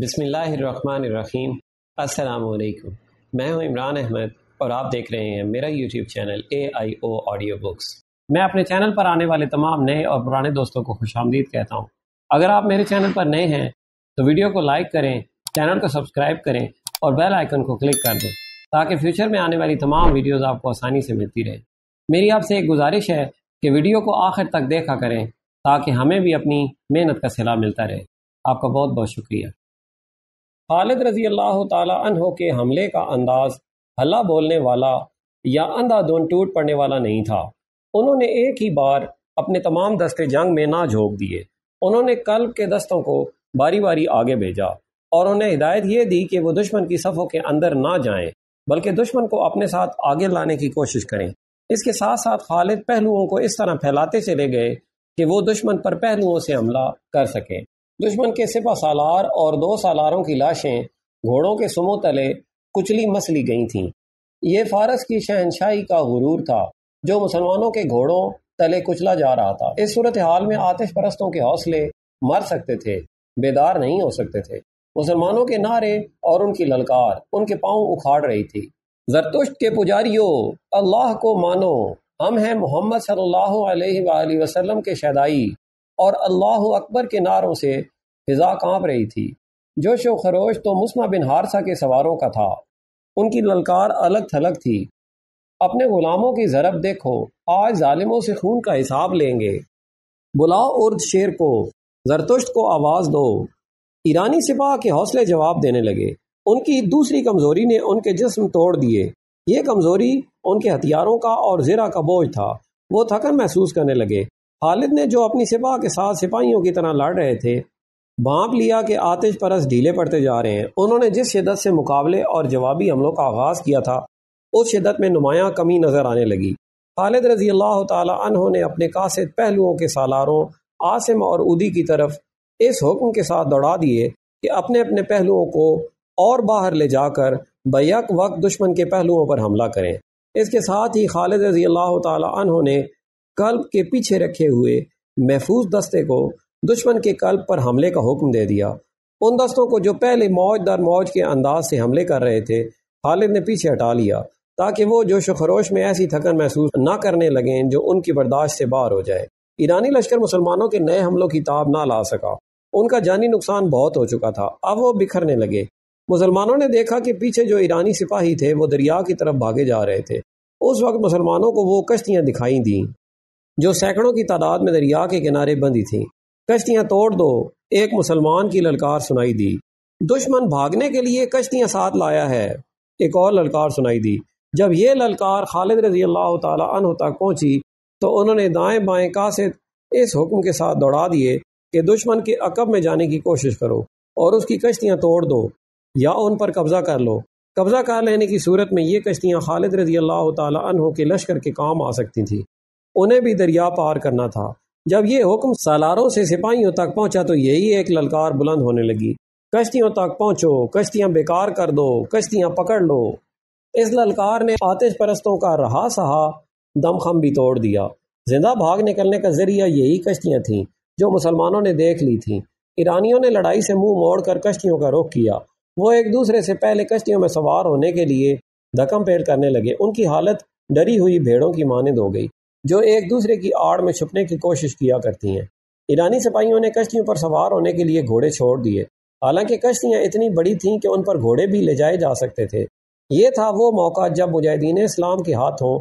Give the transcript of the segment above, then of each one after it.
बसमीम असलकुम मैं हूं इमरान अहमद और आप देख रहे हैं मेरा YouTube channel A I O audio books मैं अपने चैनल पर आने वाले तमाम नए और पुराने दोस्तों को खुश आमदीद कहता हूँ अगर आप मेरे चैनल पर नए हैं तो वीडियो को लाइक करें चैनल को सब्सक्राइब करें और बेल आइकन को क्लिक कर दें ताकि फ्यूचर में आने वाली तमाम वीडियोस आपको आसानी से मिलती रहे मेरी आपसे एक गुजारिश है कि वीडियो को आखिर तक देखा करें ताकि हमें भी अपनी मेहनत का सिला मिलता रहे आपका बहुत बहुत शुक्रिया खालिद रजी अल्लाह तहों के हमले का अंदाज हल्ला बोलने वाला या दोन टूट पड़ने वाला नहीं था उन्होंने एक ही बार अपने तमाम दस्ते जंग में ना झोंक दिए उन्होंने कल्ब के दस्तों को बारी बारी आगे भेजा और उन्हें हिदायत ये दी कि वो दुश्मन की सफ़ों के अंदर ना जाएं बल्कि दुश्मन को अपने साथ आगे लाने की कोशिश करें इसके साथ साथ खालिद पहलुओं को इस तरह फैलाते चले गए कि वो दुश्मन पर पहलुओं से हमला कर सकें दुश्मन के सिपा सालार और दो सालारों की लाशें घोड़ों के सुमो तले कुचली मसली गई थीं ये फारस की शहनशाही का गुरूर था जो मुसलमानों के घोड़ों तले कुचला जा रहा था इस सूरत हाल में आतिश परस्तों के हौसले मर सकते थे बेदार नहीं हो सकते थे मुसलमानों के नारे और उनकी ललकार उनके पाँव उखाड़ रही थी जरतुश्त के पुजारियों अल्लाह को मानो हम हैं मोहम्मद सल्लल्लाहु अलैहि वसल्लम के शदाई और अल्लाह अकबर के नारों से फिजा कांप रही थी जोश व खरोश तो मुस्मा बिन हारसा के सवारों का था उनकी ललकार अलग थलग थी अपने गुलामों की जरब देखो आज ालिमों से खून का हिसाब लेंगे बुलाओ उर्द शेर को जरतुश्त को आवाज़ दो ईरानी सिपाह के हौसले जवाब देने लगे उनकी दूसरी कमज़ोरी ने उनके जिस्म तोड़ दिए ये कमज़ोरी उनके हथियारों का और ज़रा का बोझ था वो थकन महसूस करने लगे खालिद ने जो अपनी सिपा के साथ सिपाहियों की तरह लड़ रहे थे भाप लिया के आतिश परस ढीले पड़ते जा रहे हैं उन्होंने जिस शिदत से मुकाबले और जवाबी हमलों का आगाज़ किया था उस शिदत में नुमायाँ कमी नज़र आने लगी खालिद रजी अल्लाह तहों ने अपने कासिद पहलुओं के सालारों आसम और उदी की तरफ इस हुक्म के साथ दौड़ा दिए कि अपने अपने पहलुओं को और बाहर ले जाकर बक वक्त दुश्मन के पहलुओं पर हमला करें इसके साथ ही खालिद रजी अल्लाह तहों ने कल्ब के पीछे रखे हुए महफूज दस्ते को दुश्मन के कल्ब पर हमले का हुक्म दे दिया उन दस्तों को जो पहले मौज दर मौज के अंदाज से हमले कर रहे थे खालिद ने पीछे हटा लिया ताकि वो जोश खरोश में ऐसी थकन महसूस न करने लगें जो उनकी बर्दाश्त से बाहर हो जाए ईरानी लश्कर मुसलमानों के नए हमलों की ताब ना ला सका उनका जानी नुकसान बहुत हो चुका था अब वो बिखरने लगे मुसलमानों ने देखा कि पीछे जो ईरानी सिपाही थे वो दरिया की तरफ भागे जा रहे थे उस वक्त मुसलमानों को वो कश्तियां दिखाई दी जो सैकड़ों की तादाद में दरिया के किनारे बंधी थीं कश्तियां तोड़ दो एक मुसलमान की ललकार सुनाई दी दुश्मन भागने के लिए कश्तियां साथ लाया है एक और ललकार सुनाई दी जब यह ललकार खालिद रजी अल्लाह तह तक पहुंची तो उन्होंने दाएं बाएं कासे इस हुक्म के साथ दौड़ा दिए कि दुश्मन के अकब में जाने की कोशिश करो और उसकी कश्तियां तोड़ दो या उन पर कब्जा कर लो कब्जा कर लेने की सूरत में ये कश्तियां खालिद रजी अल्लाह तह के लश्कर के काम आ सकती थी उन्हें भी दरिया पार करना था जब ये हुक्म सालारों से सिपाहियों तक पहुंचा तो यही एक ललकार बुलंद होने लगी कश्तियों तक पहुंचो कश्तियां बेकार कर दो कश्तियां पकड़ लो इस ललकार ने आतिश परस्तों का रहा सहा दमखम भी तोड़ दिया जिंदा भाग निकलने का जरिया यही कश्तियां थीं जो मुसलमानों ने देख ली थीं ईरानियों ने लड़ाई से मुंह मोड़ कर कश्तियों का रुख किया वो एक दूसरे से पहले कश्तियों में सवार होने के लिए धकम पेड़ करने लगे उनकी हालत डरी हुई भेड़ों की मानद हो गई जो एक दूसरे की आड़ में छुपने की कोशिश किया करती हैं ईरानी सिपाहियों ने कश्तियों पर सवार होने के लिए घोड़े छोड़ दिए हालांकि कश्तियाँ इतनी बड़ी थीं कि उन पर घोड़े भी ले जाए जा सकते थे ये था वो मौका जब मुजाहिदीन इस्लाम के हाथों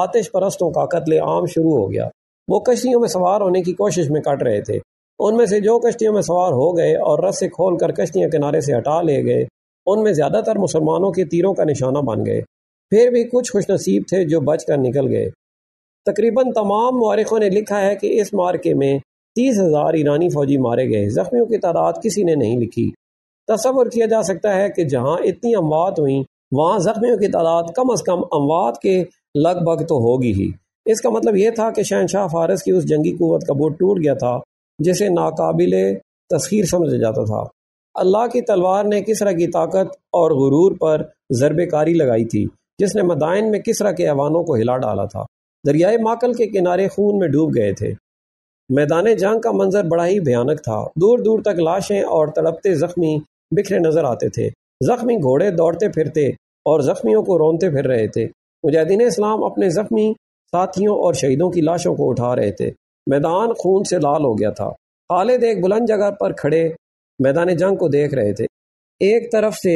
आतिश परस्तों का कत्ल आम शुरू हो गया वो कश्तियों में सवार होने की कोशिश में कट रहे थे उनमें से जो कश्तियों में सवार हो गए और रस्से खोल कर कश्तियाँ किनारे से हटा ले गए उनमें ज़्यादातर मुसलमानों के तीरों का निशाना बन गए फिर भी कुछ खुशनसीब थे जो बच कर निकल गए तकरीबन तमाम मौरखों ने लिखा है कि इस मार्के में तीस हज़ार ईरानी फौजी मारे गए जख्मियों की तादाद किसी ने नहीं लिखी तस्वर किया जा सकता है कि जहाँ इतनी अमवात हुई वहाँ जख्मियों की तादाद कम अज़ कम अमवात के लगभग तो होगी ही इसका मतलब यह था कि शहनशाह फारस की उस जंगी कुत का बोट टूट गया था जिसे नाकबिल तस्खीर समझा जाता था अल्लाह की तलवार ने किस तरह की ताकत और गुरूर पर जरबेकारी लगाई थी जिसने मदायन में किस तरह के अवानों को हिला डाला था दरियाए माकल के किनारे खून में डूब गए थे मैदान जंग का मंजर बड़ा ही भयानक था दूर दूर तक लाशें और तड़पते जख्मी बिखरे नजर आते थे जख्मी घोड़े दौड़ते फिरते और जख्मियों को रोनते फिर रहे थे मुजाहिदीन इस्लाम अपने जख्मी साथियों और शहीदों की लाशों को उठा रहे थे मैदान खून से लाल हो गया था खालिद एक बुलंद जगह पर खड़े मैदान जंग को देख रहे थे एक तरफ से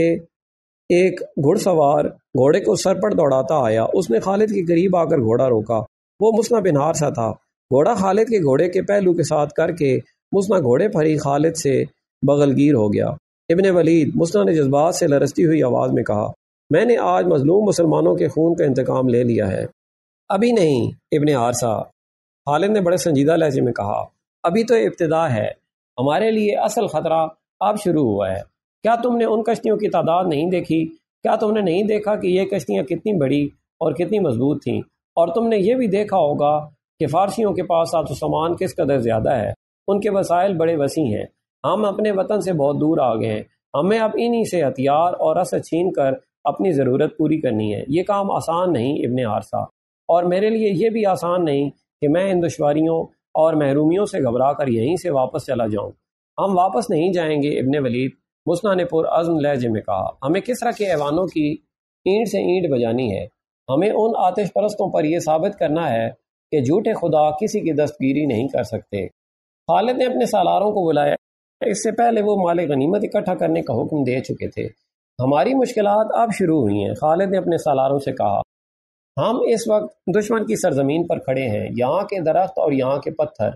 एक घुड़सवार घोड़े को सर पर दौड़ाता आया उसने खालिद के करीब आकर घोड़ा रोका वो मुस्ना बिनार सा था घोड़ा खालिद के घोड़े के पहलू के साथ करके मुस्ना घोड़े ही खालिद से बगलगीर हो गया इबन वलीद मुस्ना ने जज्बात से लरसती हुई आवाज़ में कहा मैंने आज मजलूम मुसलमानों के खून का इंतकाम ले लिया है अभी नहीं इबन आरसा खालिद ने बड़े संजीदा लहजे में कहा अभी तो इब्तदा है हमारे लिए असल ख़तरा अब शुरू हुआ है क्या तुमने उन कश्तियों की तादाद नहीं देखी क्या तुमने नहीं देखा कि ये कश्तियाँ कितनी बड़ी और कितनी मजबूत थीं और तुमने ये भी देखा होगा कि फ़ारसियों के पास सातो सामान किस कदर ज़्यादा है उनके वसाइल बड़े वसी हैं हम अपने वतन से बहुत दूर आ गए हैं हमें अब इन्हीं से हथियार और रस छीन कर अपनी ज़रूरत पूरी करनी है ये काम आसान नहीं इबन आरसा और मेरे लिए ये भी आसान नहीं कि मैं इन दुशारियों और महरूमियों से घबरा कर यहीं से वापस चला जाऊँ हम वापस नहीं जाएंगे इबन वलीद मुस्ना ने पुरज़म लहजे में कहा हमें किस तरह के ऐवानों की ईंट से ईंट बजानी है हमें उन आतिश परस्तों पर यह साबित करना है कि झूठे खुदा किसी की दस्तगीरी नहीं कर सकते खालिद ने अपने सालारों को बुलाया इससे पहले वो माल गनीमत इकट्ठा करने का हुक्म दे चुके थे हमारी मुश्किल अब शुरू हुई हैं खालिद ने अपने सालारों से कहा हम इस वक्त दुश्मन की सरजमीन पर खड़े हैं यहाँ के दरख्त और यहाँ के पत्थर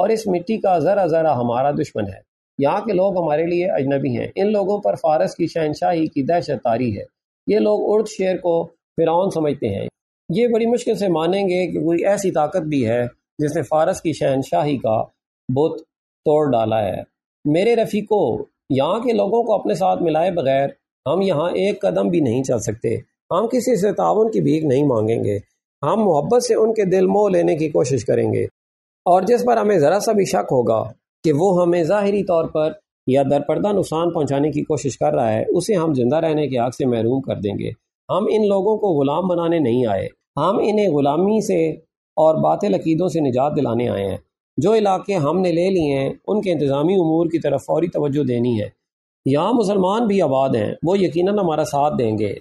और इस मिट्टी का ज़रा ज़रा हमारा दुश्मन है यहाँ के लोग हमारे लिए अजनबी हैं इन लोगों पर फारस की शहनशाही की दहशत तारी है ये लोग उर्द शेर को फिरौन समझते हैं ये बड़ी मुश्किल से मानेंगे कि कोई ऐसी ताकत भी है जिसने फारस की शहनशाही का बुत तोड़ डाला है मेरे रफ़ीको यहाँ के लोगों को अपने साथ मिलाए बगैर हम यहाँ एक कदम भी नहीं चल सकते हम किसी से ताउन की भीख नहीं मांगेंगे हम मोहब्बत से उनके दिल मोह लेने की कोशिश करेंगे और जिस पर हमें ज़रा सा भी शक होगा कि वो हमें ज़ाहरी तौर पर या दरपर्दा नुकसान पहुंचाने की कोशिश कर रहा है उसे हम जिंदा रहने के हक से महरूम कर देंगे हम इन लोगों को ग़ुलाम बनाने नहीं आए हम इन्हें ग़ुलामी से और बातिल अकीदों से निजात दिलाने आए हैं जो इलाके हमने ले लिए हैं उनके इंतज़ामी अमूर की तरफ फौरी तवज्जो देनी है यहाँ मुसलमान भी आबाद हैं वो यकीनन हमारा साथ देंगे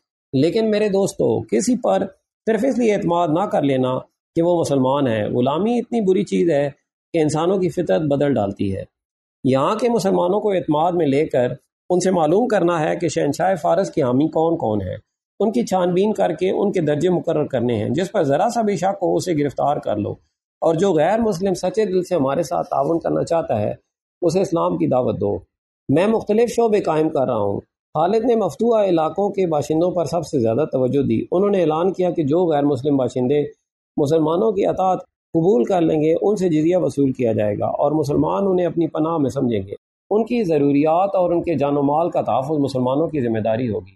लेकिन मेरे दोस्तों किसी पर सिर्फ इसलिए अतमाद ना कर लेना कि वो मुसलमान है ग़ुलामी इतनी बुरी चीज़ है कि इंसानों की फितरत बदल डालती है यहाँ के मुसलमानों को अतमाद में लेकर उनसे मालूम करना है कि शहनशाह फारस की हामी कौन कौन है उनकी छानबीन करके उनके दर्जे मुकर करने हैं जिस पर ज़रा सा भी शक हो उसे गिरफ्तार कर लो और जो गैर मुस्लिम सच्चे दिल से हमारे साथ ताउन करना चाहता है उसे इस्लाम की दावत दो मैं मुख्तलिफ शोबे कायम कर रहा हूँ खालिद ने मफतूा इलाकों के बाशिंदों पर सबसे ज़्यादा तवज्जो दी उन्होंने ऐलान किया कि जो गैर मुस्लिम बाशिंदे मुसलमानों की अतात कबूल कर लेंगे उनसे जजिया वसूल किया जाएगा और मुसलमान उन्हें अपनी पनाह में समझेंगे उनकी ज़रूरियात और उनके जान माल का तहफ़ मुसलमानों की जिम्मेदारी होगी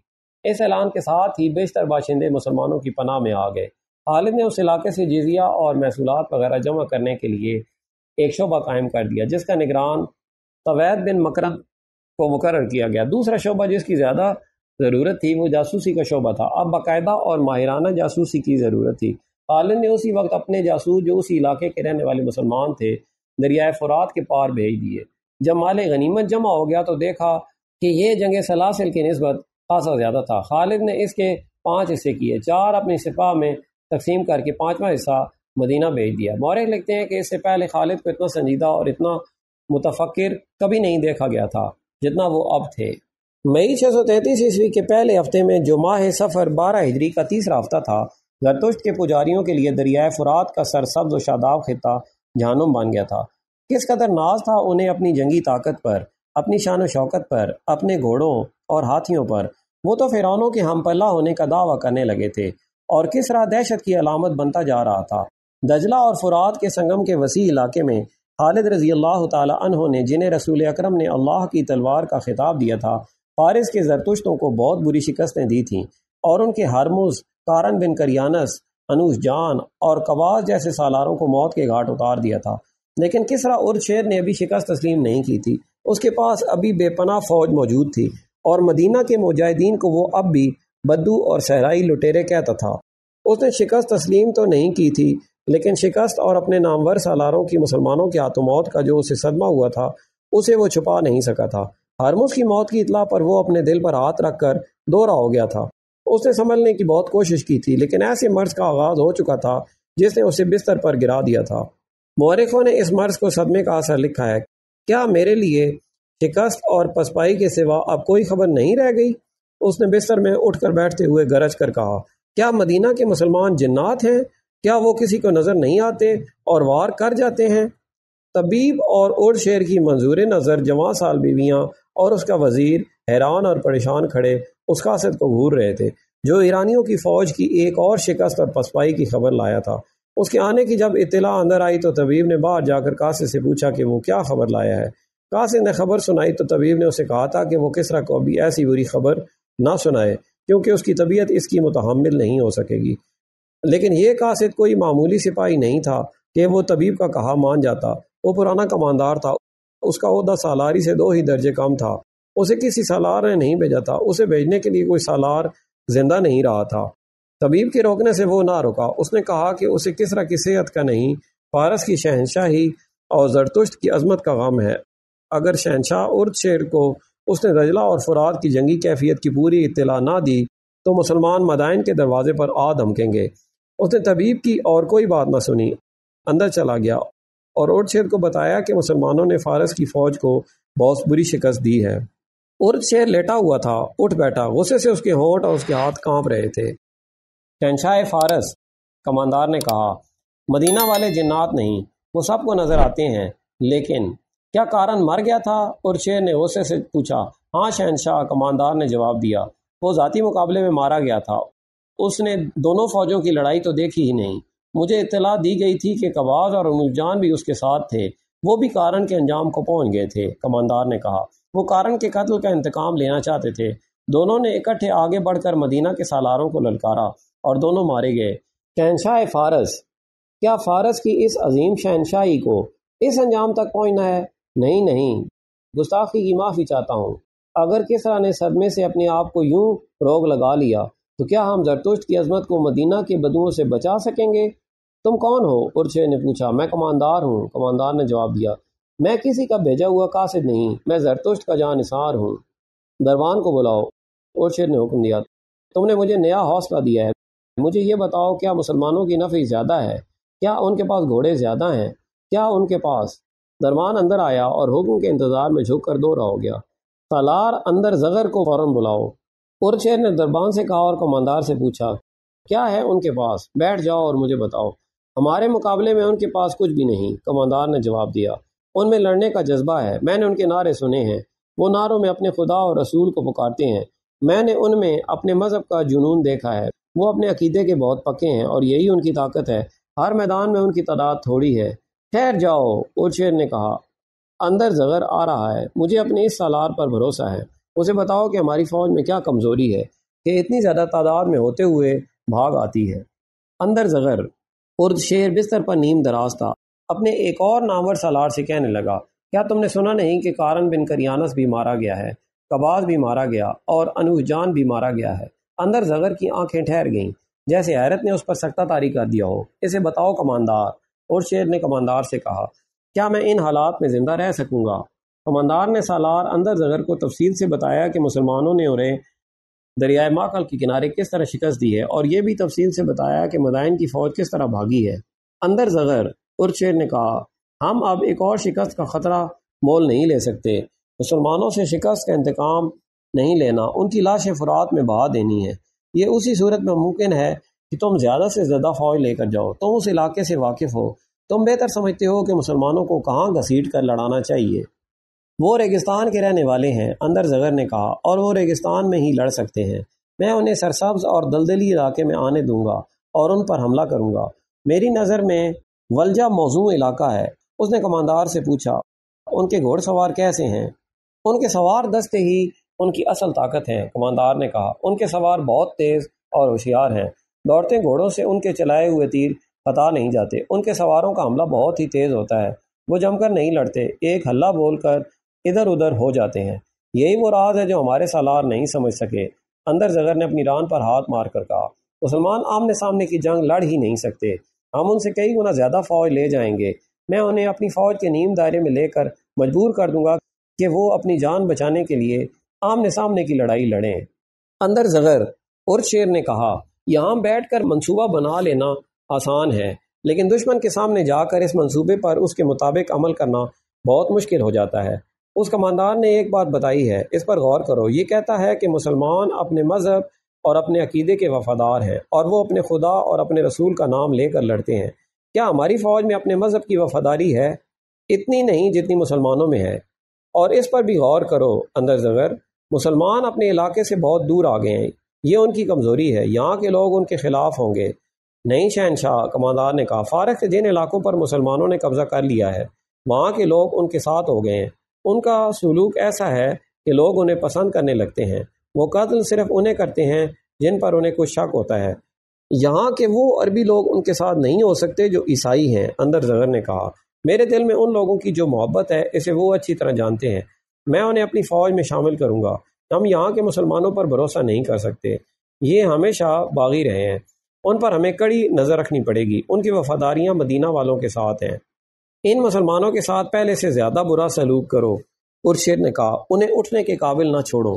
इस ऐलान के साथ ही बेशतर बाशिंदे मुसलमानों की पनाह में आ गए खालिद ने उस इलाके से जजिया और महसूल वगैरह जमा करने के लिए एक शोबा कायम कर दिया जिसका निगरान तवैद बिन मकर को मुकर किया गया दूसरा शोबा जिसकी ज़्यादा ज़रूरत थी वो जासूसी का शोबा था अब बाकायदा और माहिराना जासूसी की ज़रूरत थी आलन ने उसी वक्त अपने जासूस जो उसी इलाके के रहने वाले मुसलमान थे दरियाए फरात के पार भेज दिए जब माल गनीमत जमा हो गया तो देखा कि यह जंग सलासिल की नस्बत खासा ज़्यादा था खालिद ने इसके पाँच हिस्से किए चार अपनी सिपा में तकसीम करके पाँचवा हिस्सा मदीना भेज दिया मौरख लिखते हैं कि इससे पहले खालिद को इतना संजीदा और इतना मुतफ़िर कभी नहीं देखा गया था जितना वो अब थे मई छः सौ तैंतीस ईस्वी के पहले हफ्ते में जो माह सफ़र बारह हिजरी का तीसरा हफ्ता था जरतुश्त के पुजारियों के लिए दरियाए फुरात का सरसब्ज व शादाब खिता जहनुम बन गया था किस कदर नाज था उन्हें अपनी जंगी ताकत पर अपनी शान शौकत पर अपने घोड़ों और हाथियों पर वो तो फिरौनों के हम पल्ला होने का दावा करने लगे थे और किस राह दहशत की अलामत बनता जा रहा था दजला और फुरात के संगम के वसी इलाके में खालिद रजी अल्लाह तहों ने जिन्हें रसूल अक्रम ने अल्लाह की तलवार का खिताब दिया था पारिस के जरतुश्तों को बहुत बुरी शिकस्तें दी थीं और उनके हारमोज कारन बिन करियानस अनूस जान और कवास जैसे सालारों को मौत के घाट उतार दिया था लेकिन किसरा उर शेर ने अभी शिकस्त तस्लीम नहीं की थी उसके पास अभी बेपना फौज मौजूद थी और मदीना के मुजाहिदीन को वो अब भी बद्दू और सहराई लुटेरे कहता था उसने शिकस्त तस्लीम तो नहीं की थी लेकिन शिकस्त और अपने नामवर सालारों की मुसलमानों के हाथों मौत का जो उसे सदमा हुआ था उसे वो छुपा नहीं सका था हरमुस की मौत की इतला पर वो अपने दिल पर हाथ रख कर दोहरा हो गया था उसने संभलने की बहुत कोशिश की थी लेकिन ऐसे मर्ज का आगाज़ हो चुका था जिसने उसे बिस्तर पर गिरा दिया था मौरखों ने इस मर्ज को सदमे का असर लिखा है क्या मेरे लिए शिकस्त और पसपाई के सिवा अब कोई खबर नहीं रह गई उसने बिस्तर में उठकर बैठते हुए गरज कर कहा क्या मदीना के मुसलमान जिन्नात हैं क्या वो किसी को नज़र नहीं आते और वार कर जाते हैं तबीब और उड़ शेर की मंजूर नज़र जवान साल बीवियां और उसका वजीर हैरान और परेशान खड़े उसका असर को तो घूर रहे थे जो ईरानियों की फौज की एक और शिकस्त और पसपाई की खबर लाया था उसके आने की जब इतला अंदर आई तो तबीब ने बाहर जाकर कासे से पूछा कि वो क्या खबर लाया है कासे ने खबर सुनाई तो तबीब ने उसे कहा था कि वो किसरा को भी ऐसी बुरी खबर ना सुनाए क्योंकि उसकी तबीयत इसकी मुतहमल नहीं हो सकेगी लेकिन यह कासिद कोई मामूली सिपाही नहीं था कि वो तबीब का कहा मान जाता वो पुराना कमानदार था उसका अहदा सालारी से दो ही दर्जे कम था उसे किसी सालार ने नहीं भेजा था उसे भेजने के लिए कोई सालार जिंदा नहीं रहा था तबीब के रोकने से वो ना रुका उसने कहा कि उसे किस तरह की सेहत का नहीं फारस की शहनशाही और जरतुश्त की अजमत का गम है अगर शहनशाह उर्द शेर को उसने रजला और फुरात की जंगी कैफियत की पूरी इतला ना दी तो मुसलमान मदायन के दरवाजे पर आ धमकेंगे उसने तबीब की और कोई बात ना सुनी अंदर चला गया और उर्द शेर को बताया कि मुसलमानों ने फारस की फौज को बहुत बुरी शिकस्त दी है और शेर लेटा हुआ था उठ बैठा गुस्से से उसके होठ और उसके हाथ कांप रहे थे शहशाह फारस कमांडर ने कहा मदीना वाले जिन्नात नहीं वो सबको नजर आते हैं लेकिन क्या कारण मर गया था और शेर ने गुस्से से पूछा हाँ शहनशाह कमानदार ने जवाब दिया वो ज़ाती मुकाबले में मारा गया था उसने दोनों फौजों की लड़ाई तो देखी ही नहीं मुझे इतला दी गई थी कि कबाज और अनुजान भी उसके साथ थे वो भी कारण के अंजाम को पहुंच गए थे कमांडर ने कहा वो कारण के कत्ल का इंतकाम लेना चाहते थे दोनों ने इकट्ठे आगे बढ़कर मदीना के सालारों को ललकारा और दोनों मारे गए शहनशाह फारस क्या फारस की इस अजीम शहनशाही को इस अंजाम तक पहुंचना है नहीं नहीं गुस्ताखी की माफ़ी चाहता हूँ अगर किसरा ने सदमे से अपने आप को यूं रोग लगा लिया तो क्या हम जरतुश्त की अजमत को मदीना के बदुओं से बचा सकेंगे तुम कौन हो उर्चे ने पूछा मैं कमानदार हूँ कमानदार ने जवाब दिया मैं किसी का भेजा हुआ कासिद नहीं मैं जरतुश्त का जहाँ निसार हूँ दरबान को बुलाओ और शेर ने हुक्म दिया तुमने मुझे नया हौसला दिया है मुझे ये बताओ क्या मुसलमानों की नफ़ी ज़्यादा है क्या उनके पास घोड़े ज़्यादा हैं क्या उनके पास दरबान अंदर आया और हुक्म के इंतज़ार में झुक कर दो रहा हो गया तलार अंदर जगर को फ़ौरन बुलाओ और शेर ने दरबान से कहा और कमानदार से पूछा क्या है उनके पास बैठ जाओ और मुझे बताओ हमारे मुकाबले में उनके पास कुछ भी नहीं कमानदार ने जवाब दिया उनमें लड़ने का जज्बा है मैंने उनके नारे सुने हैं वो नारों में अपने खुदा और रसूल को पुकारते हैं मैंने उनमें अपने मज़हब का जुनून देखा है वो अपने अकीदे के बहुत पक्के हैं और यही उनकी ताकत है हर मैदान में उनकी तादाद थोड़ी है ठहर जाओ उर्शेर ने कहा अंदर जगर आ रहा है मुझे अपने इस सलार पर भरोसा है उसे बताओ कि हमारी फौज में क्या कमज़ोरी है कि इतनी ज़्यादा तादाद में होते हुए भाग आती है अंदर जगर उर्द शेर बिस्तर पर नीम दराज था अपने एक और नामवर सालार से कहने लगा क्या तुमने सुना नहीं कि कारन बिन करियानस भी मारा गया है कबाज भी मारा गया और अनुजान भी मारा गया है अंदर जगर की आंखें ठहर गईं जैसे हैरत ने उस पर सख्ता तारी कर दिया हो इसे बताओ कमानदार और शेर ने कमानदार से कहा क्या मैं इन हालात में ज़िंदा रह सकूंगा कमानदार ने सालार अंदर जगर को तफसील से बताया कि मुसलमानों ने उन्हें दरियाए माकल के किनारे किस तरह शिकस्त दी है और यह भी तफसील से बताया कि मदायन की फ़ौज किस तरह भागी है अंदर जगर और शेर ने कहा हम अब एक और शिकस्त का ख़तरा मोल नहीं ले सकते मुसलमानों से शिकस्त का इंतकाम नहीं लेना उनकी लाशें फुरात में बहा देनी है ये उसी सूरत में मुमकिन है कि तुम ज़्यादा से ज़्यादा फौज लेकर जाओ तुम उस इलाके से वाकिफ़ हो तुम बेहतर समझते हो कि मुसलमानों को कहाँ घसीट कर लड़ाना चाहिए वो रेगिस्तान के रहने वाले हैं अंदर जगर ने कहा और वो रेगिस्तान में ही लड़ सकते हैं मैं उन्हें सरसब्ज और दलदली इलाके में आने दूंगा और उन पर हमला करूंगा मेरी नज़र में वलजा मौजू इलाका है उसने कमांदार से पूछा उनके घोड़सवार कैसे हैं उनके सवार दस्ते ही उनकी असल ताकत है कमांदार ने कहा उनके सवार बहुत तेज और होशियार हैं दौड़ते घोड़ों से उनके चलाए हुए तीर फता नहीं जाते उनके सवारों का हमला बहुत ही तेज होता है वो जमकर नहीं लड़ते एक हल्ला बोलकर इधर उधर हो जाते हैं यही वो राज है जो हमारे सालार नहीं समझ सके अंदर जगर ने अपनी रान पर हाथ मारकर कहा मुसलमान आमने सामने की जंग लड़ ही नहीं सकते हम उनसे कई गुना ज़्यादा फ़ौज ले जाएंगे मैं उन्हें अपनी फ़ौज के नीम दायरे में लेकर मजबूर कर दूंगा कि वो अपनी जान बचाने के लिए आमने सामने की लड़ाई लड़ें अंदर जगर और शेर ने कहा यहाँ बैठ कर मनसूबा बना लेना आसान है लेकिन दुश्मन के सामने जाकर इस मनसूबे पर उसके मुताबिक अमल करना बहुत मुश्किल हो जाता है उस कमानदार ने एक बात बताई है इस पर गौर करो ये कहता है कि मुसलमान अपने मज़हब और अपने अकीदे के वफादार हैं और वो अपने खुदा और अपने रसूल का नाम लेकर लड़ते हैं क्या हमारी फ़ौज में अपने मज़हब की वफादारी है इतनी नहीं जितनी मुसलमानों में है और इस पर भी गौर करो अंदर जगर मुसलमान अपने इलाके से बहुत दूर आ गए हैं ये उनकी कमज़ोरी है यहाँ के लोग उनके खिलाफ होंगे नई शहनशाह कमांडर ने कहा फारक से जिन इलाकों पर मुसलमानों ने कब्ज़ा कर लिया है वहाँ के लोग उनके साथ हो गए हैं उनका सलूक ऐसा है कि लोग उन्हें पसंद करने लगते हैं वो कत्ल सिर्फ उन्हें करते हैं जिन पर उन्हें कुछ शक होता है यहाँ के वो अरबी लोग उनके साथ नहीं हो सकते जो ईसाई हैं अंदर जहर ने कहा मेरे दिल में उन लोगों की जो मोहब्बत है इसे वो अच्छी तरह जानते हैं मैं उन्हें अपनी फ़ौज में शामिल करूँगा हम यहाँ के मुसलमानों पर भरोसा नहीं कर सकते ये हमेशा बागी रहे हैं उन पर हमें कड़ी नज़र रखनी पड़ेगी उनकी वफादारियाँ मदीना वालों के साथ हैं इन मुसलमानों के साथ पहले से ज़्यादा बुरा सलूक करो उर्शिद ने कहा उन्हें उठने के काबिल ना छोड़ो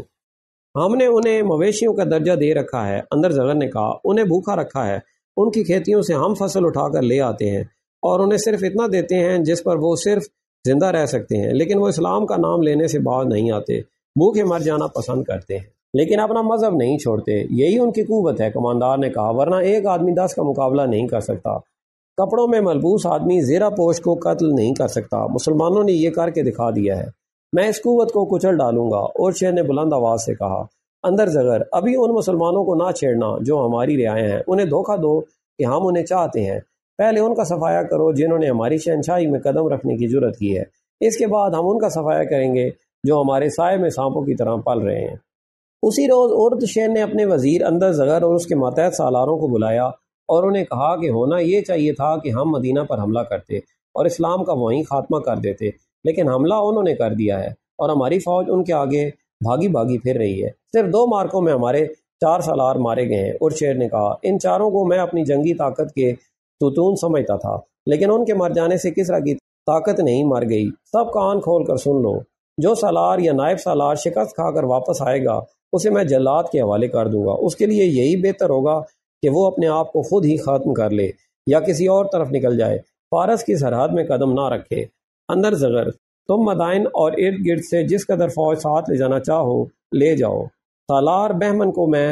हमने उन्हें मवेशियों का दर्जा दे रखा है अंदर जगह ने कहा उन्हें भूखा रखा है उनकी खेतियों से हम फसल उठाकर ले आते हैं और उन्हें सिर्फ इतना देते हैं जिस पर वो सिर्फ जिंदा रह सकते हैं लेकिन वो इस्लाम का नाम लेने से बाहर नहीं आते भूखे मर जाना पसंद करते हैं लेकिन अपना मजहब नहीं छोड़ते यही उनकी कुवत है कमानदार ने कहा वरना एक आदमी दस का मुकाबला नहीं कर सकता कपड़ों में मलबूस आदमी जेरा पोश को कत्ल नहीं कर सकता मुसलमानों ने यह करके दिखा दिया है मैं इस कुत को कुचल डालूंगा और शेर ने बुलंद आवाज से कहा अंदर जगर अभी उन मुसलमानों को ना छेड़ना जो हमारी रियाएँ हैं उन्हें धोखा दो कि हम उन्हें चाहते हैं पहले उनका सफाया करो जिन्होंने हमारी शहनशाही में कदम रखने की जरूरत की है इसके बाद हम उनका सफाया करेंगे जो हमारे साय में सांपों की तरह पल रहे हैं उसी रोज औरत शेर ने अपने वजीर अंदर जगर और उसके मातहत सालारों को बुलाया और उन्हें कहा कि होना यह चाहिए था कि हम मदीना पर हमला करते और इस्लाम का वहीं खात्मा कर देते लेकिन हमला उन्होंने कर दिया है और हमारी फौज उनके आगे भागी भागी फिर रही है सिर्फ दो मार्कों में हमारे चार सलार मारे गए हैं और शेर ने कहा इन चारों को मैं अपनी जंगी ताकत के तुतून समझता था लेकिन उनके मर जाने से किस की ताकत नहीं मर गई सब कान खोल कर सुन लो जो सलार या नायब सालार शिकस्त खाकर वापस आएगा उसे मैं जल्लाद के हवाले कर दूंगा उसके लिए यही बेहतर होगा कि वो अपने आप को खुद ही ख़त्म कर ले या किसी और तरफ निकल जाए फारस की सरहद में कदम ना रखे अंदर जगर तुम मदाइन और इर्द गिर्द से जिस कदर फौज साथ ले जाना चाहो ले जाओ सालार बहमन को मैं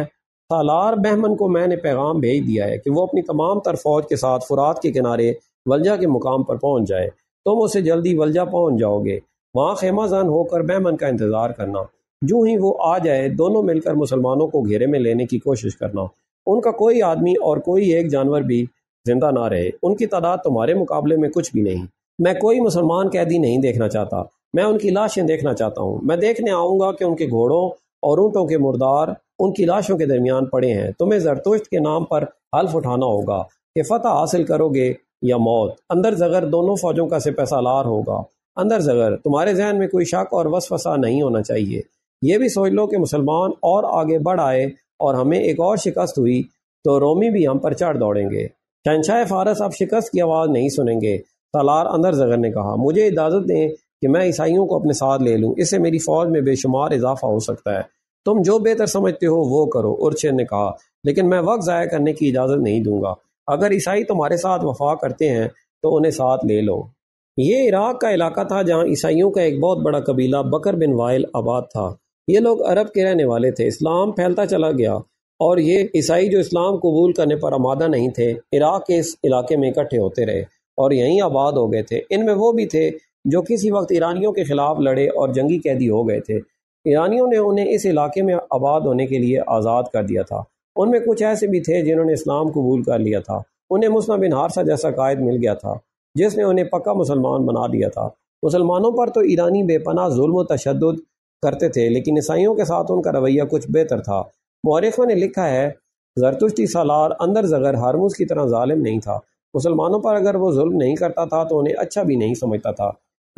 सालार बहमन को मैंने पैगाम भेज दिया है कि वो अपनी तमाम तर फौज के साथ फुरात के किनारे वलजा के मुकाम पर पहुंच जाए तुम उसे जल्दी वलजा पहुंच जाओगे वहाँ जान होकर बहमन का इंतजार करना जूँ ही वो आ जाए दोनों मिलकर मुसलमानों को घेरे में लेने की कोशिश करना उनका कोई आदमी और कोई एक जानवर भी जिंदा ना रहे उनकी तादाद तुम्हारे मुकाबले में कुछ भी नहीं मैं कोई मुसलमान कैदी नहीं देखना चाहता मैं उनकी लाशें देखना चाहता हूँ मैं देखने आऊँगा कि उनके घोड़ों और ऊँटों के मुर्दार उनकी लाशों के दरमियान पड़े हैं तुम्हें जरतोश्त के नाम पर हल्फ उठाना होगा कि फतह हासिल करोगे या मौत अंदर जगर दोनों फौजों का सिपैसा लार होगा अंदर जगर तुम्हारे जहन में कोई शक और वसफसा नहीं होना चाहिए यह भी सोच लो कि मुसलमान और आगे बढ़ आए और हमें एक और शिकस्त हुई तो रोमी भी हम पर चढ़ दौड़ेंगे शहनशाह फारस अब शिकस्त की आवाज़ नहीं सुनेंगे सालार अंदर जगर ने कहा मुझे इजाज़त दें कि मैं ईसाइयों को अपने साथ ले लूँ इससे मेरी फ़ौज में बेशुमार इजाफा हो सकता है तुम जो बेहतर समझते हो वो करो उर्चेन ने कहा लेकिन मैं वक्त ज़ाय करने की इजाज़त नहीं दूंगा अगर ईसाई तुम्हारे साथ वफा करते हैं तो उन्हें साथ ले लो ये इराक का इलाका था जहाँ ईसाइयों का एक बहुत बड़ा कबीला बकर बिन वायल आबाद था ये लोग अरब के रहने वाले थे इस्लाम फैलता चला गया और ये ईसाई जो इस्लाम कबूल करने पर आमादा नहीं थे इराक के इस इलाके में इकट्ठे होते रहे और यहीं आबाद हो गए थे इनमें वो भी थे जो किसी वक्त ईरानियों के खिलाफ लड़े और जंगी कैदी हो गए थे ईरानियों ने उन्हें इस इलाके में आबाद होने के लिए आज़ाद कर दिया था उनमें कुछ ऐसे भी थे जिन्होंने इस्लाम कबूल कर लिया था उन्हें मुस्ना बिन हारसा जैसा कायद मिल गया था जिसने उन्हें पक्का मुसलमान बना दिया था मुसलमानों पर तो ईरानी बेपना जुल्म तशद करते थे लेकिन ईसाइयों के साथ उनका रवैया कुछ बेहतर था मौरखों ने लिखा है जरतुष्टी सालार अंदर जगर हारमूस की तरह ालिम नहीं था मुसलमानों पर अगर वो जुल्म नहीं करता था तो उन्हें अच्छा भी नहीं समझता था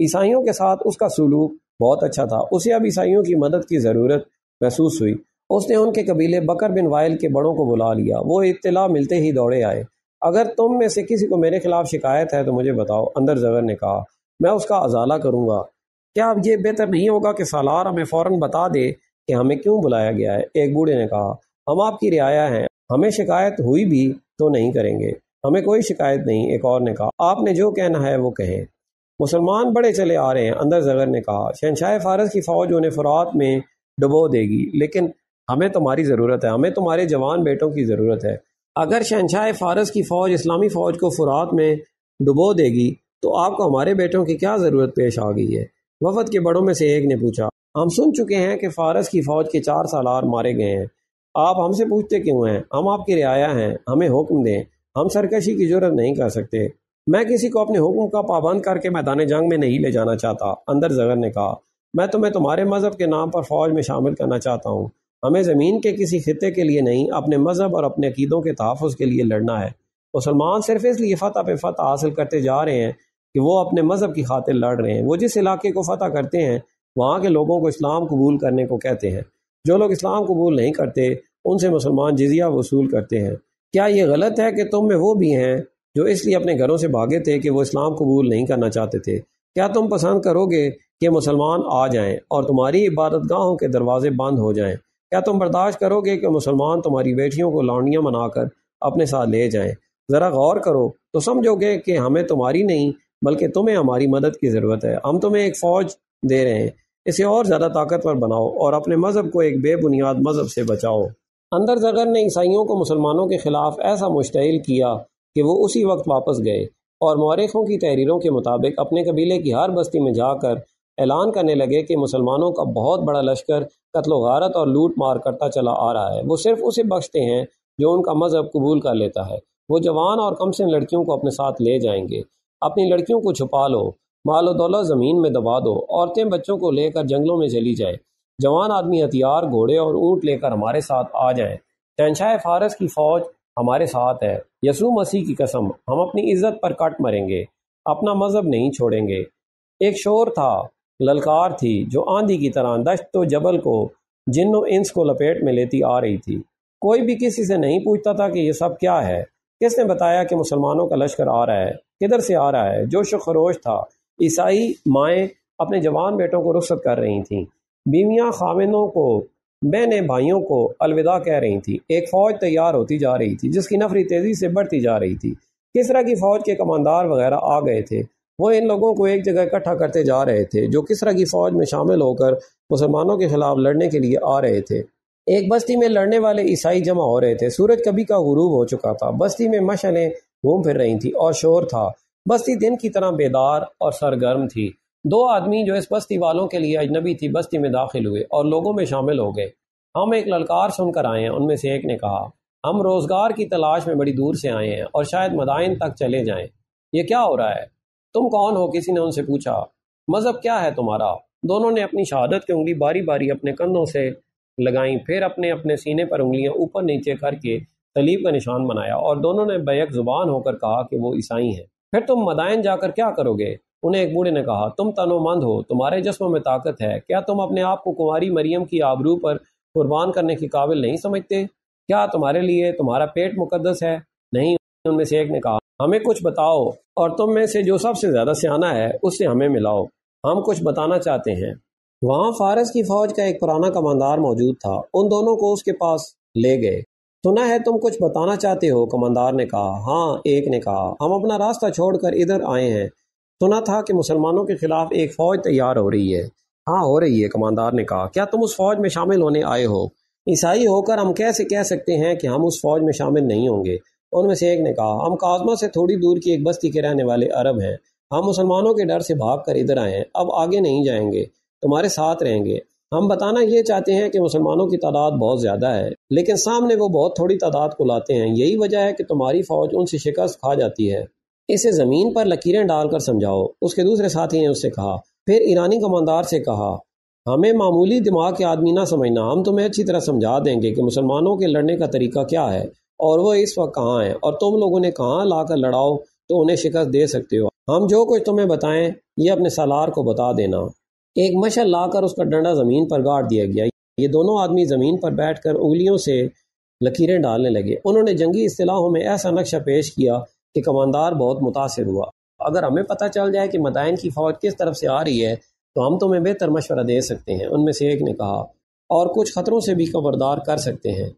ईसाइयों के साथ उसका सलूक बहुत अच्छा था उसे अब ईसाइयों की मदद की ज़रूरत महसूस हुई उसने उनके कबीले बकर बिन वायल के बड़ों को बुला लिया वो इतला मिलते ही दौड़े आए अगर तुम में से किसी को मेरे खिलाफ शिकायत है तो मुझे बताओ अंदर जबर ने कहा मैं उसका अजाला करूंगा क्या अब ये बेहतर नहीं होगा कि सालार हमें फ़ौरन बता दे कि हमें क्यों बुलाया गया है एक बूढ़े ने कहा हम आपकी रियाया हैं हमें शिकायत हुई भी तो नहीं करेंगे हमें कोई शिकायत नहीं एक और ने कहा आपने जो कहना है वो कहे मुसलमान बड़े चले आ रहे हैं अंदर जगर ने कहा शहनशाह फारस की फौज उन्हें फरात में डुबो देगी लेकिन हमें तुम्हारी ज़रूरत है हमें तुम्हारे जवान बेटों की ज़रूरत है अगर शहनशाह फारस की फ़ौज इस्लामी फ़ौज को फुरात में डुबो देगी तो आपको हमारे बेटों की क्या ज़रूरत पेश आ गई है वफद के बड़ों में से एक ने पूछा हम सुन चुके हैं कि फारस की फ़ौज के चार सालार मारे गए हैं आप हमसे पूछते क्यों हैं हम आपकी रियाया हैं हमें हुक्म दें हम सरकशी की जरूरत नहीं कर सकते मैं किसी को अपने हुक्म का पाबंद करके मैदान जंग में नहीं ले जाना चाहता अंदर जगर ने कहा मैं तुम्हें तुम्हारे मज़हब के नाम पर फौज में शामिल करना चाहता हूँ हमें ज़मीन के किसी खत्े के लिए नहीं अपने मज़हब और अपने अकीदों के तहफ़ के लिए लड़ना है मुसलमान सिर्फ इसलिए फ़तह पे फ़तह हासिल करते जा रहे हैं कि वो अपने मज़हब की खातिर लड़ रहे हैं वो जिस इलाके को फ़तह करते हैं वहाँ के लोगों को इस्लाम कबूल करने को कहते हैं जो लोग इस्लाम कबूल नहीं करते उनसे मुसलमान जजिया वसूल करते हैं क्या ये गलत है कि तुम में वो भी हैं जो इसलिए अपने घरों से भागे थे कि वो इस्लाम कबूल नहीं करना चाहते थे क्या तुम पसंद करोगे कि मुसलमान आ जाएं और तुम्हारी इबादत गाहों के दरवाजे बंद हो जाएं क्या तुम बर्दाश्त करोगे कि मुसलमान तुम्हारी बेटियों को लौंडियाँ बनाकर अपने साथ ले जाएं ज़रा गौर करो तो समझोगे कि हमें तुम्हारी नहीं बल्कि तुम्हें हमारी मदद की ज़रूरत है हम तुम्हें एक फ़ौज दे रहे हैं इसे और ज़्यादा ताकतवर बनाओ और अपने मज़हब को एक बेबुनियाद मज़हब से बचाओ अंदर जगर ने ईसाइयों को मुसलमानों के ख़िलाफ़ ऐसा मुश्तिल किया कि वो उसी वक्त वापस गए और मौरखों की तहरीरों के मुताबिक अपने कबीले की हर बस्ती में जाकर ऐलान करने लगे कि मुसलमानों का बहुत बड़ा लश्कर कत्लो गारत और लूट मार करता चला आ रहा है वो सिर्फ उसे बख्शते हैं जो उनका मज़हब कबूल कर लेता है वो जवान और कम से लड़कियों को अपने साथ ले जाएंगे अपनी लड़कियों को छुपा लो मालो दौलत ज़मीन में दबा दो औरतें बच्चों को लेकर जंगलों में चली जाए जवान आदमी हथियार घोड़े और ऊँट लेकर हमारे साथ आ जाए शहनशाह फारस की फौज हमारे साथ है यसू मसीह की कसम हम अपनी इज्जत पर कट मरेंगे अपना मजहब नहीं छोड़ेंगे एक शोर था ललकार थी जो आंधी की तरह दश्त तो जबल को जिन्नों इंस को लपेट में लेती आ रही थी कोई भी किसी से नहीं पूछता था कि यह सब क्या है किसने बताया कि मुसलमानों का लश्कर आ रहा है किधर से आ रहा है जोश खरोश था ईसाई माएँ अपने जवान बेटों को रुख्सत कर रही थीं बीवियां खामिनों को बहनें भाइयों को अलविदा कह रही थी एक फ़ौज तैयार होती जा रही थी जिसकी नफरी तेज़ी से बढ़ती जा रही थी किस तरह की फ़ौज के कमांदार वगैरह आ गए थे वो इन लोगों को एक जगह इकट्ठा करते जा रहे थे जो किस तरह की फ़ौज में शामिल होकर मुसलमानों के ख़िलाफ़ लड़ने के लिए आ रहे थे एक बस्ती में लड़ने वाले ईसाई जमा हो रहे थे सूरज कभी का गुरूब हो चुका था बस्ती में मशलें घूम फिर रही थी और शोर था बस्ती दिन की तरह बेदार और सरगर्म थी दो आदमी जो इस बस्ती वालों के लिए अजनबी थी बस्ती में दाखिल हुए और लोगों में शामिल हो गए हम एक ललकार सुनकर आए हैं उनमें से एक ने कहा हम रोज़गार की तलाश में बड़ी दूर से आए हैं और शायद मदाइन तक चले जाएं ये क्या हो रहा है तुम कौन हो किसी ने उनसे पूछा मज़हब क्या है तुम्हारा दोनों ने अपनी शहादत की उंगली बारी बारी अपने कंधों से लगाई फिर अपने अपने सीने पर उंगलियां ऊपर नीचे करके तलीब का निशान बनाया और दोनों ने बैक जुबान होकर कहा कि वो ईसाई हैं फिर तुम मदायन जाकर क्या करोगे उन्हें एक बूढ़े ने कहा तुम तनोमंद हो तुम्हारे जस्म में ताकत है क्या तुम अपने आप को कुमारी मरियम की आबरू पर कुर्बान करने के काबिल नहीं समझते क्या तुम्हारे लिए तुम्हारा पेट मुकदस है नहीं उनमें से एक ने कहा हमें कुछ बताओ और तुम में से जो सबसे ज्यादा सियाना है उससे हमें मिलाओ हम कुछ बताना चाहते हैं वहां फारस की फौज का एक पुराना कमांडार मौजूद था उन दोनों को उसके पास ले गए सुना है तुम कुछ बताना चाहते हो कमांडार ने कहा हाँ एक ने कहा हम अपना रास्ता छोड़कर इधर आए हैं सुना तो था कि मुसलमानों के खिलाफ एक फौज तैयार हो रही है हाँ हो रही है कमांदार ने कहा क्या तुम उस फौज में शामिल होने आए हो ईसाई होकर हम कैसे कह सकते हैं कि हम उस फौज में शामिल नहीं होंगे उनमें से एक ने कहा हम काजमा से थोड़ी दूर की एक बस्ती के रहने वाले अरब हैं हम मुसलमानों के डर से भाग कर इधर आए हैं अब आगे नहीं जाएंगे तुम्हारे साथ रहेंगे हम बताना ये चाहते हैं कि मुसलमानों की तादाद बहुत ज़्यादा है लेकिन सामने वो बहुत थोड़ी तादाद को लाते हैं यही वजह है कि तुम्हारी फौज उनसे शिकस्त खा जाती है इसे ज़मीन पर लकीरें डालकर समझाओ उसके दूसरे साथी ने उससे कहा फिर ईरानी कमानदार से कहा हमें मामूली दिमाग के आदमी ना समझना हम तुम्हें अच्छी तरह समझा देंगे कि मुसलमानों के लड़ने का तरीका क्या है और वह इस वक्त कहाँ हैं और तुम लोगों ने कहाँ ला कर लड़ाओ तो उन्हें शिकस्त दे सकते हो हम जो कुछ तुम्हें बताएं ये अपने सालार को बता देना एक मशल लाकर उसका डंडा ज़मीन पर गाड़ दिया गया ये दोनों आदमी ज़मीन पर बैठ कर उंगलियों से लकीरें डालने लगे उन्होंने जंगी असलाहों में ऐसा नक्शा पेश किया कि कमांडर बहुत मुतासर हुआ अगर हमें पता चल जाए कि मदायन की फौज किस तरफ से आ रही है तो हम तुम्हें बेहतर मशवरा दे सकते हैं उनमें से एक ने कहा और कुछ खतरों से भी खबरदार कर सकते हैं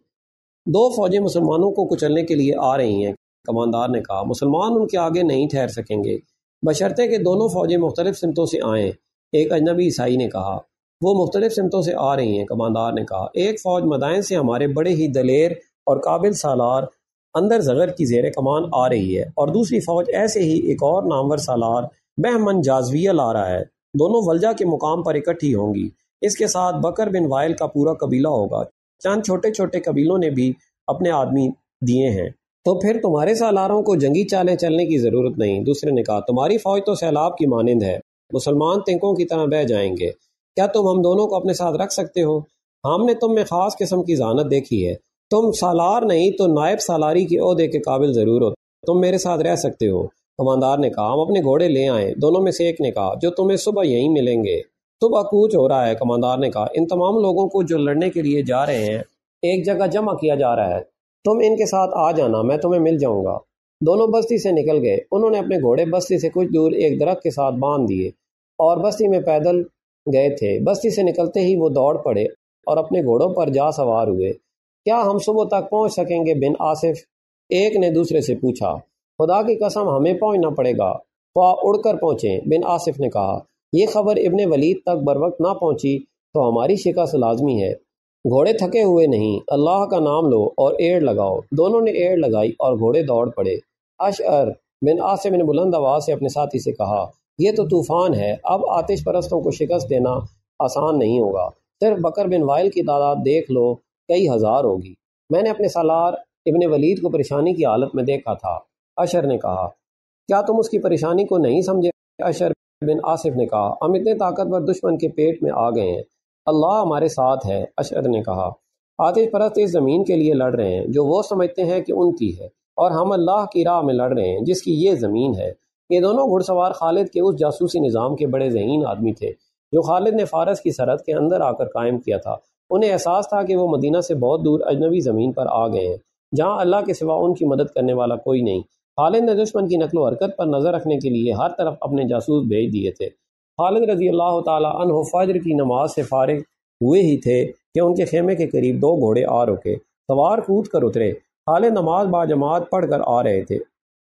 दो फौजें मुसलमानों को कुचलने के लिए आ रही हैं कमांडर ने कहा मुसलमान उनके आगे नहीं ठहर सकेंगे बशर्ते कि दोनों फौजें मुख्तलिफ सिमतों से आएँ एक अजनबी ईसाई ने कहा वो मुख्तलिफ सिमतों से आ रही हैं कमांडर ने कहा एक फौज मदायन से हमारे बड़े ही दलेर और काबिल सालार अंदर जगर की जेर कमान आ रही है और दूसरी फौज ऐसे ही एक और नामवर सालार बहमन जाजवियल ला रहा है दोनों वलजा के मुकाम पर इकट्ठी होंगी इसके साथ बकर बिन वायल का पूरा कबीला होगा चंद छोटे छोटे कबीलों ने भी अपने आदमी दिए हैं तो फिर तुम्हारे सालारों को जंगी चालें चलने की ज़रूरत नहीं दूसरे ने कहा तुम्हारी फौज तो सैलाब की मानंद है मुसलमान तिंकों की तरह बह जाएंगे क्या तुम हम दोनों को अपने साथ रख सकते हो हमने तुम में खास किस्म की जानत देखी है तुम सालार नहीं तो नायब सालारी के अहदे के काबिल ज़रूर हो तुम मेरे साथ रह सकते हो कमांदार ने कहा हम अपने घोड़े ले आए दोनों में से एक ने कहा जो तुम्हें सुबह यहीं मिलेंगे सुबह कूच हो रहा है कमांदार ने कहा इन तमाम लोगों को जो लड़ने के लिए जा रहे हैं एक जगह जमा किया जा रहा है तुम इनके साथ आ जाना मैं तुम्हें मिल जाऊंगा दोनों बस्ती से निकल गए उन्होंने अपने घोड़े बस्ती से कुछ दूर एक दरख्त के साथ बांध दिए और बस्ती में पैदल गए थे बस्ती से निकलते ही वो दौड़ पड़े और अपने घोड़ों पर जा सवार हुए क्या हम सुबह तक पहुंच सकेंगे बिन आसिफ एक ने दूसरे से पूछा खुदा की कसम हमें पहुंचना पड़ेगा ख्वा तो उड़कर पहुंचे बिन आसिफ ने कहा यह खबर इबन वलीद तक बर वक्त ना पहुंची तो हमारी शिकस्त लाजमी है घोड़े थके हुए नहीं अल्लाह का नाम लो और एड़ लगाओ दोनों ने एड़ लगाई और घोड़े दौड़ पड़े अशअर बिन आसिफ ने बुलंद आवाज़ से अपने साथी से कहा यह तो तूफ़ान है अब आतिश परस्तों को शिकस्त देना आसान नहीं होगा सिर्फ बकर बिन वायल की तादाद देख लो कई हज़ार होगी मैंने अपने सालार इबन वलीद को परेशानी की हालत में देखा था अशर ने कहा क्या तुम उसकी परेशानी को नहीं समझे अशर बिन आसिफ ने कहा हम इतने ताकतवर दुश्मन के पेट में आ गए हैं अल्लाह हमारे साथ है अशर ने कहा आतिश परस्त इस ज़मीन के लिए लड़ रहे हैं जो वो समझते हैं कि उनकी है और हम अल्लाह की राह में लड़ रहे हैं जिसकी ये ज़मीन है ये दोनों घुड़सवार खालिद के उस जासूसी निज़ाम के बड़े जहीन आदमी थे जो खालिद ने फारस की सरहद के अंदर आकर कायम किया था उन्हें एहसास था कि वो मदीना से बहुत दूर अजनबी ज़मीन पर आ गए हैं जहाँ अल्लाह के सिवा उनकी मदद करने वाला कोई नहीं खालिद ने दुश्मन की नकलो हरकत पर नज़र रखने के लिए हर तरफ अपने जासूस भेज दिए थे खालिद रजी अल्लाह तह फजर की नमाज से फारग हुए ही थे कि उनके खेमे के करीब दो घोड़े आ रुके सवार कूद कर उतरे खालिद नमाज बाजमात पढ़ कर आ रहे थे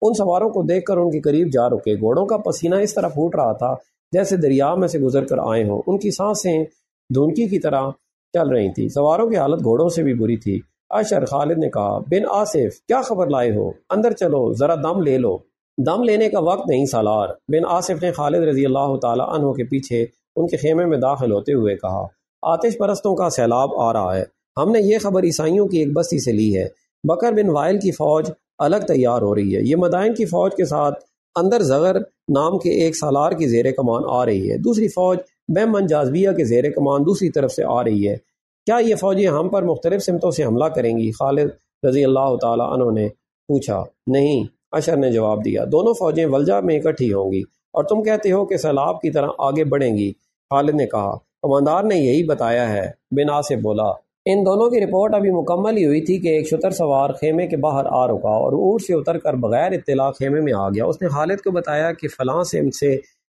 उन सवारों को देख कर उनके करीब जा रुके घोड़ों का पसीना इस तरह फूट रहा था जैसे दरिया में से गुजर कर आए हों उनकी सांसें धुनकी की तरह चल रही थी सवारों की हालत घोड़ों से भी बुरी थी अशर खालिद ने कहा बिन आसिफ क्या खबर लाए हो अंदर चलो जरा दम ले लो दम लेने का वक्त नहीं सालार बिन आसिफ ने खालिद रजी अल्लाह तहों के पीछे उनके खेमे में दाखिल होते हुए कहा आतिश परस्तों का सैलाब आ रहा है हमने ये खबर ईसाइयों की एक बस्ती से ली है बकर बिन वायल की फौज अलग तैयार हो रही है ये मदायन की फौज के साथ अंदर जगर नाम के एक सालार की जेर कमान आ रही है दूसरी फौज बेमन जाजविया के जेर कमान दूसरी तरफ से आ रही है क्या ये फौजी हम पर मुख्तलिफ समतों से हमला करेंगी खालिद रजी अल्लाह तु ने पूछा नहीं अशर ने जवाब दिया दोनों फौजें वलजा में इकट्ठी होंगी और तुम कहते हो कि सैलाब की तरह आगे बढ़ेंगी खालिद ने कहा कमांदार ने यही बताया है बिना से बोला इन दोनों की रिपोर्ट अभी मुकम्मल ही हुई थी कि एक शुतर सवार खेमे के बाहर आ रुका और ऊँट से उतर कर बगैर इतला खेमे में आ गया उसने खालिद को बताया कि फलां से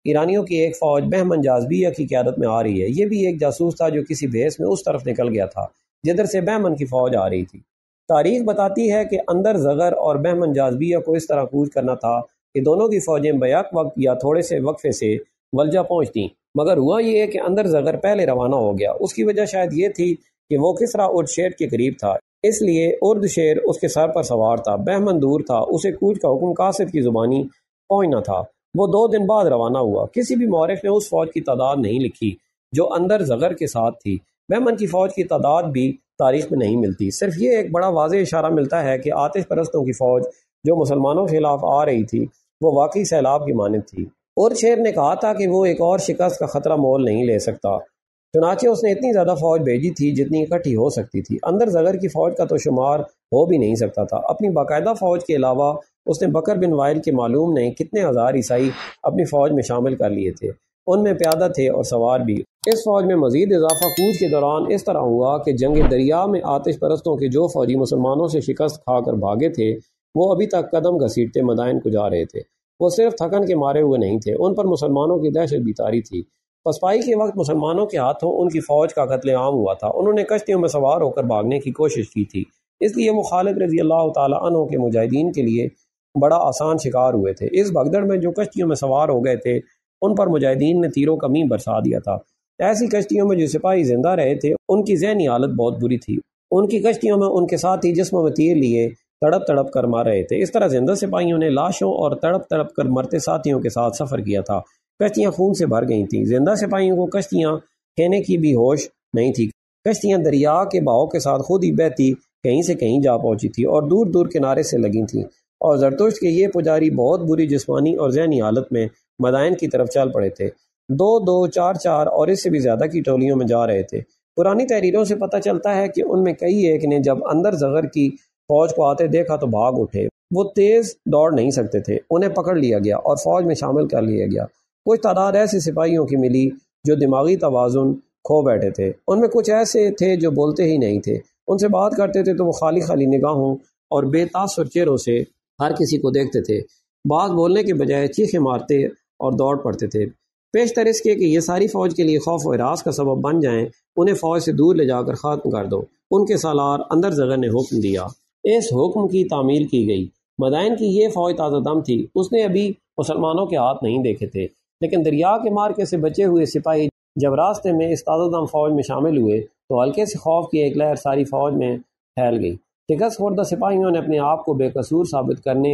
ईरानियों की एक फ़ौज बहमन जाजबिया की क्यादत में आ रही है ये भी एक जासूस था जो किसी भेस में उस तरफ निकल गया था जिधर से बहमन की फ़ौज आ रही थी तारीख बताती है कि अंदर जगर और बहमन जाजबिया को इस तरह कूच करना था कि दोनों की फ़ौजें बयाक वक्त या थोड़े से वक्फे से वलजा पहुँच दीं मगर हुआ ये कि अंदर जगर पहले रवाना हो गया उसकी वजह शायद ये थी कि वो किसरा उर्द शेर के करीब था इसलिए उर्द शेर उसके सर पर सवार था बहमन दूर था उसे कूच का हुक्म कासिफ की जुबानी पहुंचना था वो दो दिन बाद रवाना हुआ किसी भी मौरख ने उस फौज की तादाद नहीं लिखी जो अंदर जगर के साथ थी मेमन की फौज की तादाद भी तारीख में नहीं मिलती सिर्फ ये एक बड़ा वाज इशारा मिलता है कि आतिश परस्तों की फौज जो मुसलमानों के खिलाफ आ रही थी वो वाकई सैलाब की मानद थी और शेर ने कहा था कि वो एक और शिकस्त का खतरा मोल नहीं ले सकता चुनाचे उसने इतनी ज़्यादा फौज भेजी थी जितनी इकट्ठी हो सकती थी अंदर जगर की फौज का तो शुमार हो भी नहीं सकता था अपनी बाकायदा फौज के अलावा उसने बकर बिन वायल के मालूम ने कितने हज़ार ईसाई अपनी फ़ौज में शामिल कर लिए थे उनमें प्यादा थे और सवार भी इस फौज में मजीद इजाफा कूद के दौरान इस तरह हुआ कि जंग दरिया में आतिश परस्तों के जो फौजी मुसलमानों से शिकस्त खाकर भागे थे वो अभी तक कदम घसीटते मदाइन को जा रहे थे वो सिर्फ थकन के मारे हुए नहीं थे उन पर मुसलमानों की दहशत बीतारी थी पसपाई के वक्त मुसलमानों के हाथों उनकी फौज का कत्ले आम हुआ था उन्होंने कश्तियों में सवार होकर भागने की कोशिश की थी इसलिए वो खालिद रजी अल्लाह तहों के मुजाहिदीन के लिए बड़ा आसान शिकार हुए थे इस भगदड़ में जो कश्तियों में सवार हो गए थे उन पर मुजाहिदीन ने तीरों का मीं बरसा दिया था ऐसी कश्तियों में जो सिपाही जिंदा रहे थे उनकी जहनी हालत बहुत बुरी थी उनकी कश्तियों में उनके साथ ही जिसमों में तीर लिए तड़प तड़प कर मार रहे थे इस तरह जिंदा सिपाहियों ने लाशों और तड़प तड़प कर मरते साथियों के साथ सफर किया था कश्तियां खून से भर गई थीं जिंदा सिपाहियों को कश्तियां कहने की भी होश नहीं थी कश्तियां दरिया के बहाव के साथ खुद ही बहती कहीं से कहीं जा पहुंची थी और दूर दूर किनारे से लगी थीं और जरतुश के ये पुजारी बहुत बुरी जिसमानी और जहनी हालत में मदायन की तरफ चल पड़े थे दो दो चार चार और इससे भी ज़्यादा की टोलियों में जा रहे थे पुरानी तहरीरों से पता चलता है कि उनमें कई एक ने जब अंदर जगर की फौज को आते देखा तो भाग उठे वो तेज दौड़ नहीं सकते थे उन्हें पकड़ लिया गया और फौज में शामिल कर लिया गया कुछ तादाद ऐसे सिपाहियों की मिली जो दिमागी तोज़ुन खो बैठे थे उनमें कुछ ऐसे थे जो बोलते ही नहीं थे उनसे बात करते थे तो वो खाली खाली निगाहों और बेतासुर चेहरों से हर किसी को देखते थे बात बोलने के बजाय चीखें मारते और दौड़ पड़ते थे पेशतर इसके कि ये सारी फौज के लिए खौफ वरास का सबब बन जाएं उन्हें फौज से दूर ले जाकर ख़त्म कर दो उनके सालार अंदर जगह ने हुक्म दिया इस हुक्म की तामील की गई मदायन की ये फौज ताज़ा दम थी उसने अभी मुसलमानों के हाथ नहीं देखे थे लेकिन दरिया के मार्के से बचे हुए सिपाही जब रास्ते में इस ताज़ा दम फौज में शामिल हुए तो हल्के से खौफ की एक लहर सारी फौज में फैल गई शिकस्त खुर्दा सिपाहियों ने अपने आप को बेकसूर साबित करने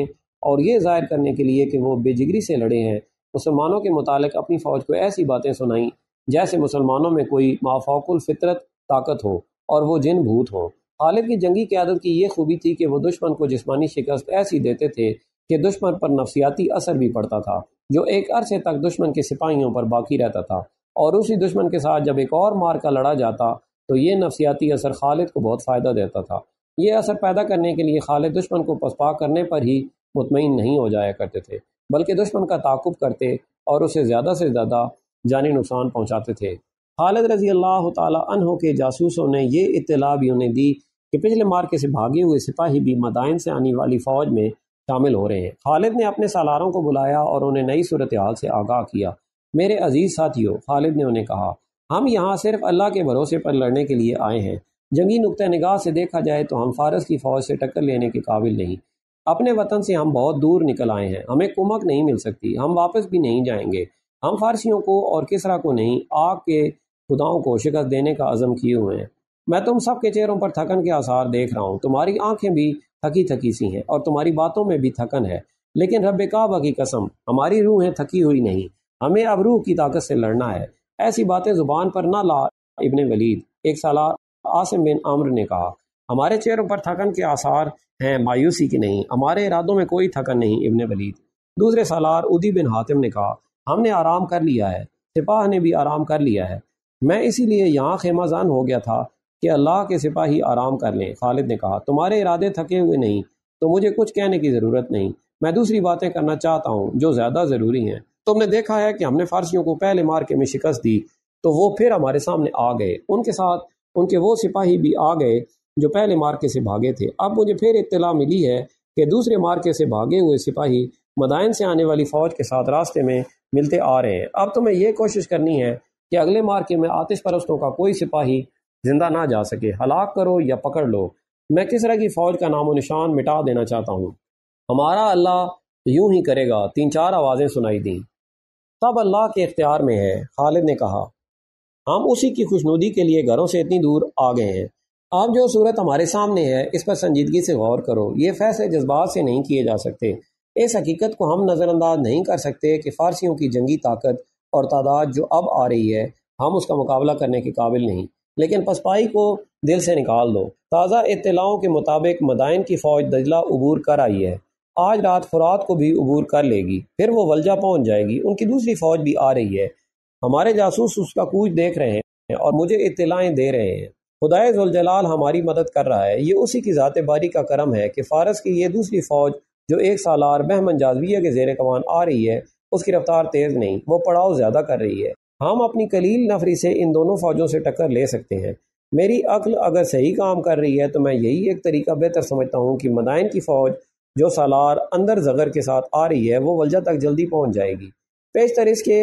और ये जाहिर करने के लिए कि वो बेजिगरी से लड़े हैं मुसलमानों के मुतालिक अपनी फ़ौज को ऐसी बातें सुनाईं जैसे मुसलमानों में कोई माफाकुल फितरत ताकत हो और वो जिन भूत हो खालिद की जंगी क्यादत की यह खूबी थी कि वह दुश्मन को जिसमानी शिकस्त ऐसी देते थे कि दुश्मन पर नफसियाती असर भी पड़ता था जो एक अरसे तक दुश्मन के सिपाहियों पर बाकी रहता था और उसी दुश्मन के साथ जब एक और मार का लड़ा जाता तो ये नफसियाती असर खालिद को बहुत फ़ायदा देता था ये असर पैदा करने के लिए खालिद दुश्मन को पसपा करने पर ही मुतमिन नहीं हो जाया करते थे बल्कि दुश्मन का ताकुब करते और उसे ज़्यादा से ज़्यादा जानी नुकसान पहुँचाते थे खालिद रजी अल्लाह तहों के जासूसों ने यह इतला भी उन्हें दी कि पिछले मार्के से भागे हुए सिपाही भी मदायन से आने वाली फ़ौज में शामिल हो रहे हैं खालिद ने अपने सालारों को बुलाया और उन्हें नई सूरत हाल से आगाह किया मेरे अजीज़ साथियों खालिद ने उन्हें कहा हम यहाँ सिर्फ अल्लाह के भरोसे पर लड़ने के लिए आए हैं जंगी नुक़ नगाह से देखा जाए तो हम फारस की फ़ौज से टक्कर लेने के काबिल नहीं अपने वतन से हम बहुत दूर निकल आए हैं हमें कुमक नहीं मिल सकती हम वापस भी नहीं जाएंगे हम फारसियों को और किसरा को नहीं आग के खुदाओं को शिकस्त देने का आजम किए हुए हैं मैं तुम सब के चेहरों पर थकन के आसार देख रहा हूँ तुम्हारी आंखें भी थकी थकी सी हैं और तुम्हारी बातों में भी थकन है लेकिन रब काबा की कसम हमारी रूहें थकी हुई नहीं हमें अब रूह की ताकत से लड़ना है ऐसी बातें जुबान पर ना ला इबन वलीद एक सलाह आसिम बिन आमर ने कहा हमारे चेहरों पर थकन के आसार हैं मायूसी की नहीं हमारे इरादों में कोई थकन नहीं इबन वलीद दूसरे सालार उदी बिन हातिम ने कहा हमने आराम कर लिया है सिपाह ने भी आराम कर लिया है मैं इसीलिए यहाँ खेमाजान हो गया था कि अल्लाह के सिपाही आराम कर लें खालिद ने कहा तुम्हारे इरादे थके हुए नहीं तो मुझे कुछ कहने की ज़रूरत नहीं मैं दूसरी बातें करना चाहता हूँ जो ज़्यादा ज़रूरी हैं तुमने देखा है कि हमने फारसियों को पहले मार्के में शिकस्त दी तो वो फिर हमारे सामने आ गए उनके साथ उनके वो सिपाही भी आ गए जो पहले मार्के से भागे थे अब मुझे फिर इतला मिली है कि दूसरे मार्के से भागे हुए सिपाही मदायन से आने वाली फ़ौज के साथ रास्ते में मिलते आ रहे हैं अब तुम्हें तो यह कोशिश करनी है कि अगले मार्के में आतिश परस्तों का कोई सिपाही जिंदा ना जा सके हलाक करो या पकड़ लो मैं किस तरह की फ़ौज का नामो निशान मिटा देना चाहता हूँ हमारा अल्लाह यूं ही करेगा तीन चार आवाज़ें सुनाई दी तब अल्लाह के इख्तियार में है खालिद ने कहा हम उसी की खुशनुदी के लिए घरों से इतनी दूर आ गए हैं अब जो सूरत हमारे सामने है इस पर संजीदगी से गौर करो ये फैसले जज्बात से नहीं किए जा सकते इस हकीकत को हम नज़रअंदाज नहीं कर सकते कि फ़ारसियों की जंगी ताकत और तादाद जो अब आ रही है हम उसका मुकाबला करने के काबिल नहीं लेकिन पसपाई को दिल से निकाल दो ताज़ा इतलाओं के मुताबिक मदाइन की फ़ौज दजला अबूर कर आई है आज रात फुरात को भी अबूर कर लेगी फिर वो वलजा पहुंच जाएगी उनकी दूसरी फ़ौज भी आ रही है हमारे जासूस उसका कूच देख रहे हैं और मुझे इतलाएं दे रहे हैं खुदाय जुलजलाल हमारी मदद कर रहा है ये उसी की ज़ात बारी का करम है कि फ़ारस की ये दूसरी फ़ौज जो एक सालार बहमन जाजविया के जेर कमान आ रही है उसकी रफ्तार तेज़ नहीं वो पड़ाव ज़्यादा कर रही है हम अपनी कलील नफरी से इन दोनों फ़ौजों से टक्कर ले सकते हैं मेरी अक्ल अगर सही काम कर रही है तो मैं यही एक तरीका बेहतर समझता हूँ कि मदाइन की फ़ौज जो सालार अंदर जगर के साथ आ रही है वो वलजा तक जल्दी पहुँच जाएगी पेशतर इसके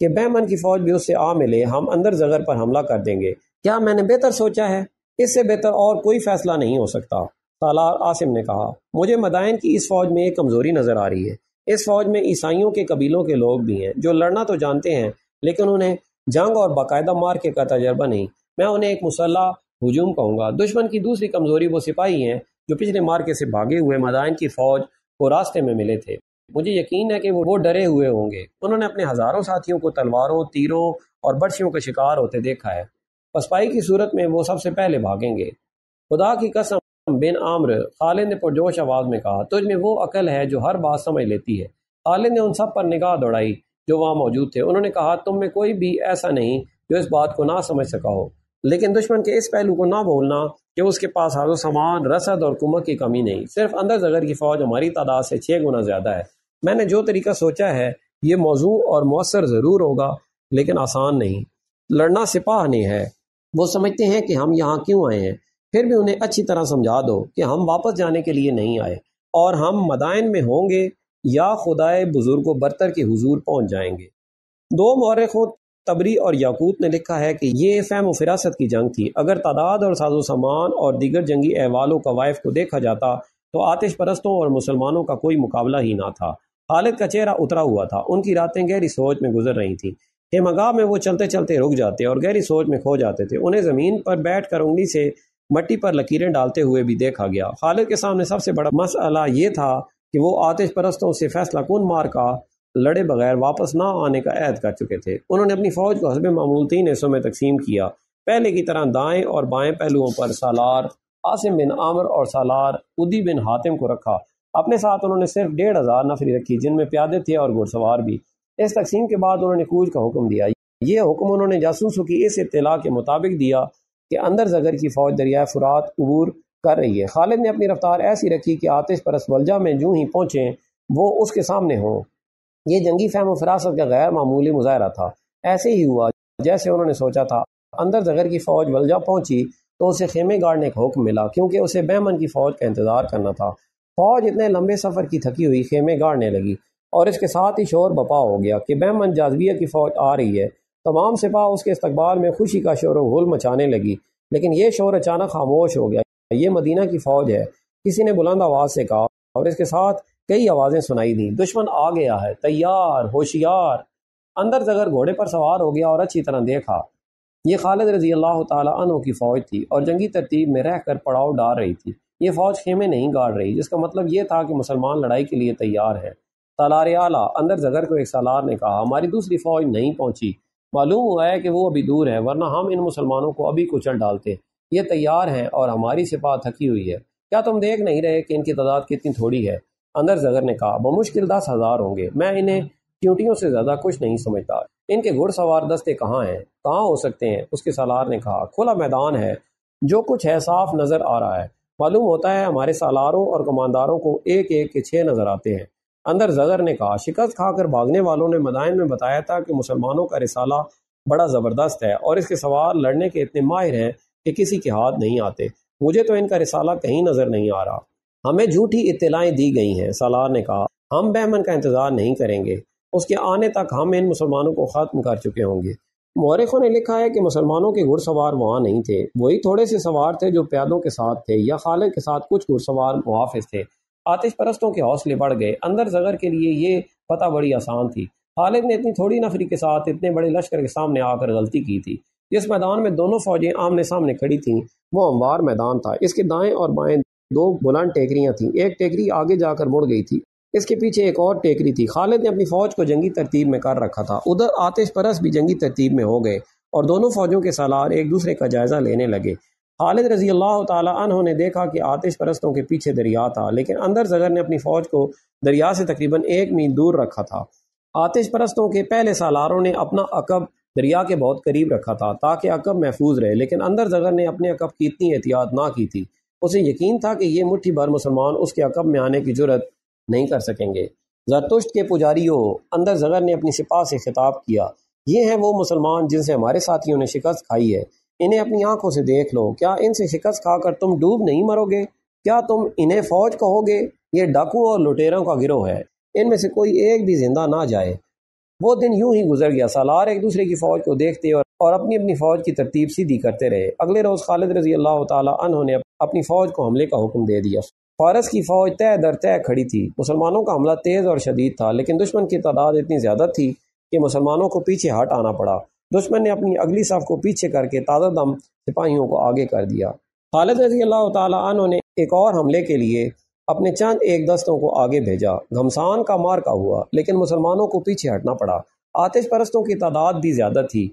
कि बहमन की फौज भी उससे आ मिले हम अंदर जगर पर हमला कर देंगे क्या मैंने बेहतर सोचा है इससे बेहतर और कोई फैसला नहीं हो सकता सालार आसिम ने कहा मुझे मदायन की इस फौज में एक कमजोरी नजर आ रही है इस फौज में ईसाइयों के कबीलों के लोग भी हैं जो लड़ना तो जानते हैं लेकिन उन्हें जंग और बाकायदा मार्के का तजर्बा नहीं मैं उन्हें एक मुसल्ला हजूम कहूंगा दुश्मन की दूसरी कमजोरी वो सिपाही हैं जो पिछले मार्के से भागे हुए मदायन की फौज को रास्ते में मिले थे मुझे यकीन है कि वो डरे हुए होंगे उन्होंने अपने हजारों साथियों को तलवारों तीरों और बर्शियों का शिकार होते देखा है पसपाई की सूरत में वो सबसे पहले भागेंगे खुदा की कसम बिन आम्र खालिद ने पुरजोश आवाज में कहा तुझ में वो अकल है जो हर बात समझ लेती है खालिद ने उन सब पर निगाह दौड़ाई जो वहाँ मौजूद थे उन्होंने कहा तुम में कोई भी ऐसा नहीं जो इस बात को ना समझ सका हो लेकिन दुश्मन के इस पहलू को ना भूलना कि उसके पास हाजो सामान रसद और कुमक की कमी नहीं सिर्फ अंदर जगर की फौज हमारी तादाद से छः गुना ज्यादा है मैंने जो तरीका सोचा है ये मौजू और मौसर ज़रूर होगा लेकिन आसान नहीं लड़ना सिपाह नहीं है वो समझते हैं कि हम यहाँ क्यों आए हैं फिर भी उन्हें अच्छी तरह समझा दो कि हम वापस जाने के लिए नहीं आए और हम मदायन में होंगे या खुदाए बुजुर्ग बरतर के हजूर पहुंच जाएंगे दो मौरखों तबरी और याकूत ने लिखा है कि ये फैम व फिरासत की जंग थी अगर तादाद और साजो सामान और दीगर जंगी अहवाल वाइफ को देखा जाता तो आतिश परस्तों और मुसलमानों का कोई मुकाबला ही ना था खालिद का चेहरा उतरा हुआ था उनकी रातें गहरी सोच में गुजर रही थी हेमगाह में वो चलते चलते रुक जाते और गहरी सोच में खो जाते थे उन्हें ज़मीन पर बैठ कर उंगली से मट्टी पर लकीरें डालते हुए भी देखा गया खालिद के सामने सबसे बड़ा मसला ये था कि वो आतिश परस्तों से फैसला कन मार का लड़े बगैर वापस ना आने का ऐद कर चुके थे उन्होंने अपनी फौज को हसब मामूल तीन हिस्सों में तकसीम किया पहले की तरह दाएं और बाएं पहलुओं पर सालार आसिम बिन आमर और सालार उदी बिन हातिम को रखा अपने साथ उन्होंने सिर्फ डेढ़ हज़ार नफरी रखी जिनमें प्यादे थे और घुड़सवार भी इस तकसीम के बाद उन्होंने कूच का हुक्म दिया ये हुक्म उन्होंने जासूसों की इस इतला के मुताबिक दिया कि अंदर जगर की फौज दरिया फुरात अबूर कर रही है खालिद ने अपनी रफ्तार ऐसी रखी कि आतिश परस वलजा में जूँ ही पहुंचे वो उसके सामने हों ये जंगी फहम फरासत का गैर मामूली मुजाहरा था ऐसे ही हुआ जैसे उन्होंने सोचा था अंदर जगर की फौज वलजा पहुंची तो उसे खेमे गाड़ने का हुक्म मिला क्योंकि उसे बहमन की फौज का इंतजार करना था फौज इतने लंबे सफ़र की थकी हुई खेमे गाड़ने लगी और इसके साथ ही शोर बपा हो गया कि बहमन जाजविया की फौज आ रही है तमाम सिपाह उसके इस्तबाल में खुशी का शोर गुल मचाने लगी लेकिन यह शोर अचानक खामोश हो गया ये मदीना की फौज है किसी ने बुलंद आवाज़ से कहा और इसके साथ कई आवाज़ें सुनाई दी दुश्मन आ गया है तैयार होशियार अंदर जगर घोड़े पर सवार हो गया और अच्छी तरह देखा ये खालिद रजी अल्लाह तु की फ़ौज थी और जंगी तरतीब में रह कर पड़ाव डाल रही थी ये फौज खेमे नहीं गाड़ रही जिसका मतलब ये था कि मुसलमान लड़ाई के लिए तैयार हैं सालार आला अंदर जगर को एक सालार ने कहा हमारी दूसरी फौज नहीं पहुंची मालूम हुआ है कि वो अभी दूर है वरना हम इन मुसलमानों को अभी कुचल डालते ये तैयार हैं और हमारी सिपा थकी हुई है क्या तुम देख नहीं रहे कि इनकी तादाद कितनी थोड़ी है अंदर जगर ने कहा बमुश्किल दस हज़ार होंगे मैं इन्हें ट्यूटियों से ज़्यादा कुछ नहीं समझता इनके घुड़सवार दस्ते कहाँ हैं कहाँ हो सकते हैं उसके सालार ने कहा खुला मैदान है जो कुछ है साफ नज़र आ रहा है मालूम होता है हमारे सालारों और कमांडारों को एक एक के छः नजर आते हैं अंदर जजर ने कहा शिकस्त खाकर भागने वालों ने मदायन में बताया था कि मुसलमानों का रिसाला बड़ा ज़बरदस्त है और इसके सवार लड़ने के इतने माहिर हैं कि किसी के हाथ नहीं आते मुझे तो इनका रिसाला कहीं नज़र नहीं आ रहा हमें झूठी इतलाएं दी गई हैं सालार ने कहा हम बहमन का इंतज़ार नहीं करेंगे उसके आने तक हम इन मुसलमानों को ख़त्म कर चुके होंगे मौरखों ने लिखा है कि मुसलमानों के घुड़सवार वहाँ नहीं थे वही थोड़े से सवार थे जो प्यादों के साथ थे या खाले के साथ कुछ घुड़सवार मुहाफिज थे आतिश परस्तों के हौसले बढ़ गए अंदर जगर के लिए ये पता बड़ी आसान थी खालिद ने इतनी थोड़ी नफरी के साथ इतने बड़े लश्कर के सामने आकर गलती की थी जिस मैदान में दोनों फौजें आमने सामने खड़ी थीं वो हमवार मैदान था इसके दाएं और बाएं दो बुलंद टेकरियां थीं एक टेकरी आगे जाकर मुड़ गई थी इसके पीछे एक और टेकरी थी खालिद ने अपनी फौज को जंगी तरतीब में कर रखा था उधर आतिश परस भी जंगी तरतीब में हो गए और दोनों फौजों के सालार एक दूसरे का जायजा लेने लगे खालिद रजी अल्लाह तह ने देखा कि आतिश परस्तों के पीछे दरिया था लेकिन अंदर जगर ने अपनी फौज को दरिया से तकरीबन एक मील दूर रखा था आतिश परस्तों के पहले सालारों ने अपना अकब दरिया के बहुत करीब रखा था ताकि अकब महफूज रहे लेकिन अंदर जगर ने अपने अकब की इतनी एहतियात ना की थी उसे यकीन था कि ये मुठ्ठी भर मुसलमान उसके अकब में आने की जरूरत नहीं कर सकेंगे जरतुश्त के पुजारियों अंदर जगर ने अपनी सिपाह से खिताब किया ये हैं वो मुसलमान जिनसे हमारे साथियों ने शिकस्त खाई है इन्हें अपनी आंखों से देख लो क्या इनसे शिकस्त खाकर तुम डूब नहीं मरोगे क्या तुम इन्हें फौज कहोगे ये डाकू और लुटेरों का गिरोह है इनमें से कोई एक भी जिंदा ना जाए वो दिन यूं ही गुजर गया सालार एक दूसरे की फौज को देखते और, और अपनी अपनी फौज की तरतीब सीधी करते रहे अगले रोज खालिद रजी अल्लाह तहों ने अपनी फौज को हमले का हुक्म दे दिया फारस की फौज तय दर तय खड़ी थी मुसलमानों का हमला तेज़ और शदीद था लेकिन दुश्मन की तादाद इतनी ज़्यादा थी कि मुसलमानों को पीछे हट आना पड़ा दुश्मन ने अपनी अगली साफ को पीछे करके ताज़ा दम सिपाहियों को आगे कर दिया खालिद रजी अल्लाह तु ने एक और हमले के लिए अपने चंद एक दस्तों को आगे भेजा घमसान का मारका हुआ लेकिन मुसलमानों को पीछे हटना पड़ा आतिश परस्तों की तादाद भी ज़्यादा थी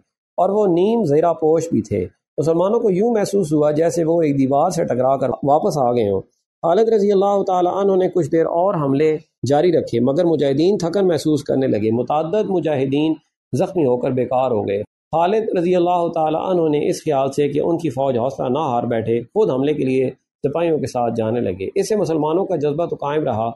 और वो नीम जरा पोश भी थे मुसलमानों को यूं महसूस हुआ जैसे वो एक दीवार से टकरा कर वापस आ गए हों खालिद रजी अल्लाह तन ने कुछ देर और हमले जारी रखे मगर मुजाहिदीन थकन महसूस करने लगे मुतद मुजाहिदीन जख्मी होकर बेकार हो गए खालिद रजी अल्लाह तन ने इस ख्याल से कि उनकी फ़ौज हौसला ना हार बैठे खुद हमले के लिए सिपाहियों के साथ जाने लगे इससे मुसलमानों का जज्बा तो कायम रहा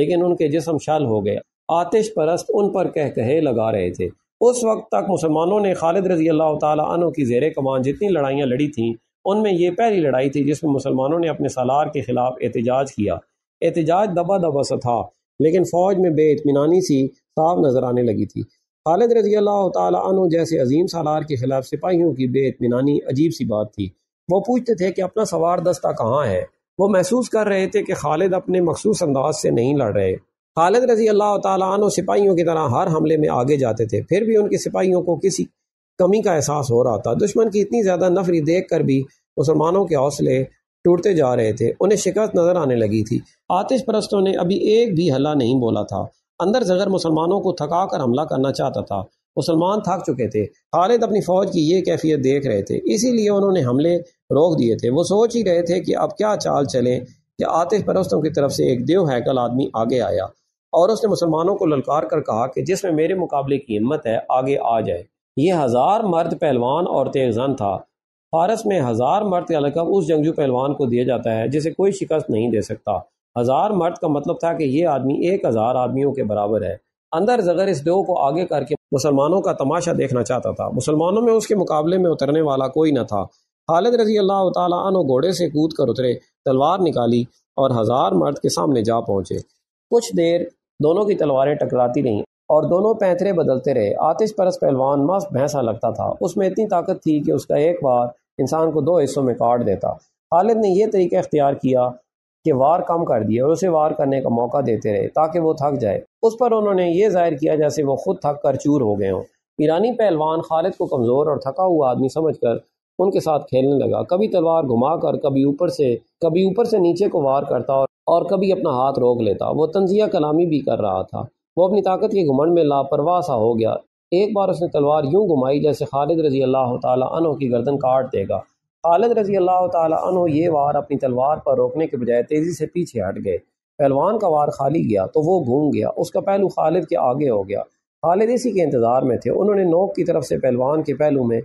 लेकिन उनके जिसम शल हो गया आतिश परस्त उन पर कह कहे लगा रहे थे उस वक्त तक मुसलमानों ने खालिद रजी अल्लाह तन की जेर कमान जितनी लड़ाइयाँ लड़ी थीं उनमें यह पहली लड़ाई थी जिसमें मुसलमानों ने अपने सालार के खिलाफ एहतजाज किया एहतजाज दबा दबा सा था लेकिन फ़ौज में बेतमीनानी सी साफ नज़र आने लगी थी खालिद रजी अल्लाह तु जैसे अजीम सालार के खिलाफ सिपाहियों की बेतमीनानी अजीब सी बात थी वो पूछते थे कि अपना सवार दस्ता कहाँ है वो महसूस कर रहे थे कि खालिद अपने मखसूस अंदाज से नहीं लड़ रहे खालिद रजी अल्लाह तु सिपाहियों की तरह हर हमले में आगे जाते थे फिर भी उनके सिपाहियों को किसी कमी का एहसास हो रहा था दुश्मन की इतनी ज़्यादा नफरी देख कर भी मुसलमानों के हौसले टूटते जा रहे थे उन्हें शिकस्त नज़र आने लगी थी आतिश परस्तों ने अभी एक भी हल्ला नहीं बोला था अंदर जगर मुसलमानों को थका कर हमला करना चाहता था मुसलमान थक चुके थे खालिद अपनी फौज की ये कैफियत देख रहे थे इसीलिए उन्होंने हमले रोक दिए थे वो सोच ही रहे थे कि अब क्या चाल चले कि आतिश परस्तों की तरफ से एक देव हैकल आदमी आगे आया और उसने मुसलमानों को ललकार कर कहा कि जिसमें मेरे मुकाबले की हिम्मत है आगे आ जाए ये हज़ार मर्द पहलवान और तेजान था फारस में हज़ार मर्द का लकब उस जंगजू पहलवान को दिया जाता है जिसे कोई शिकस्त नहीं दे सकता हज़ार मर्द का मतलब था कि ये आदमी एक हज़ार आदमियों के बराबर है अंदर जगर इस दो को आगे करके मुसलमानों का तमाशा देखना चाहता था मुसलमानों में उसके मुकाबले में उतरने वाला कोई न था खालिद रजी अल्लाह तु घोड़े से कूद कर उतरे तलवार निकाली और हज़ार मर्द के सामने जा पहुंचे कुछ देर दोनों की तलवारें टकराती रहीं और दोनों पैंतरे बदलते रहे आतिश परस पहलवान मस्त भैंसा लगता था उसमें इतनी ताकत थी कि उसका एक बार इंसान को दो हिस्सों में काट देता खालिद ने यह तरीका इख्तियार किया कि वार कम कर दिए और उसे वार करने का मौका देते रहे ताकि वो थक जाए उस पर उन्होंने ये जाहिर किया जैसे वो खुद थक कर चूर हो गए हों ईरानी पहलवान खालिद को कमज़ोर और थका हुआ आदमी समझकर उनके साथ खेलने लगा कभी तलवार घुमाकर कभी ऊपर से कभी ऊपर से नीचे को वार करता और, और कभी अपना हाथ रोक लेता वो तंजिया कलामी भी कर रहा था वो अपनी ताकत के घुमंड में लापरवाह सा हो गया एक बार उसने तलवार यूं घुमाई जैसे खालिद रजी अल्लाह तनों की गर्दन काट देगा खालिद रजी अल्लाह तनो ये वार अपनी तलवार पर रोकने के बजाय तेज़ी से पीछे हट गए पहलवान का वार खाली गया तो वो घूम गया उसका पहलू खालिद के आगे हो गया खालिद इसी के इंतज़ार में थे उन्होंने नोक की तरफ से पहलवान के पहलू में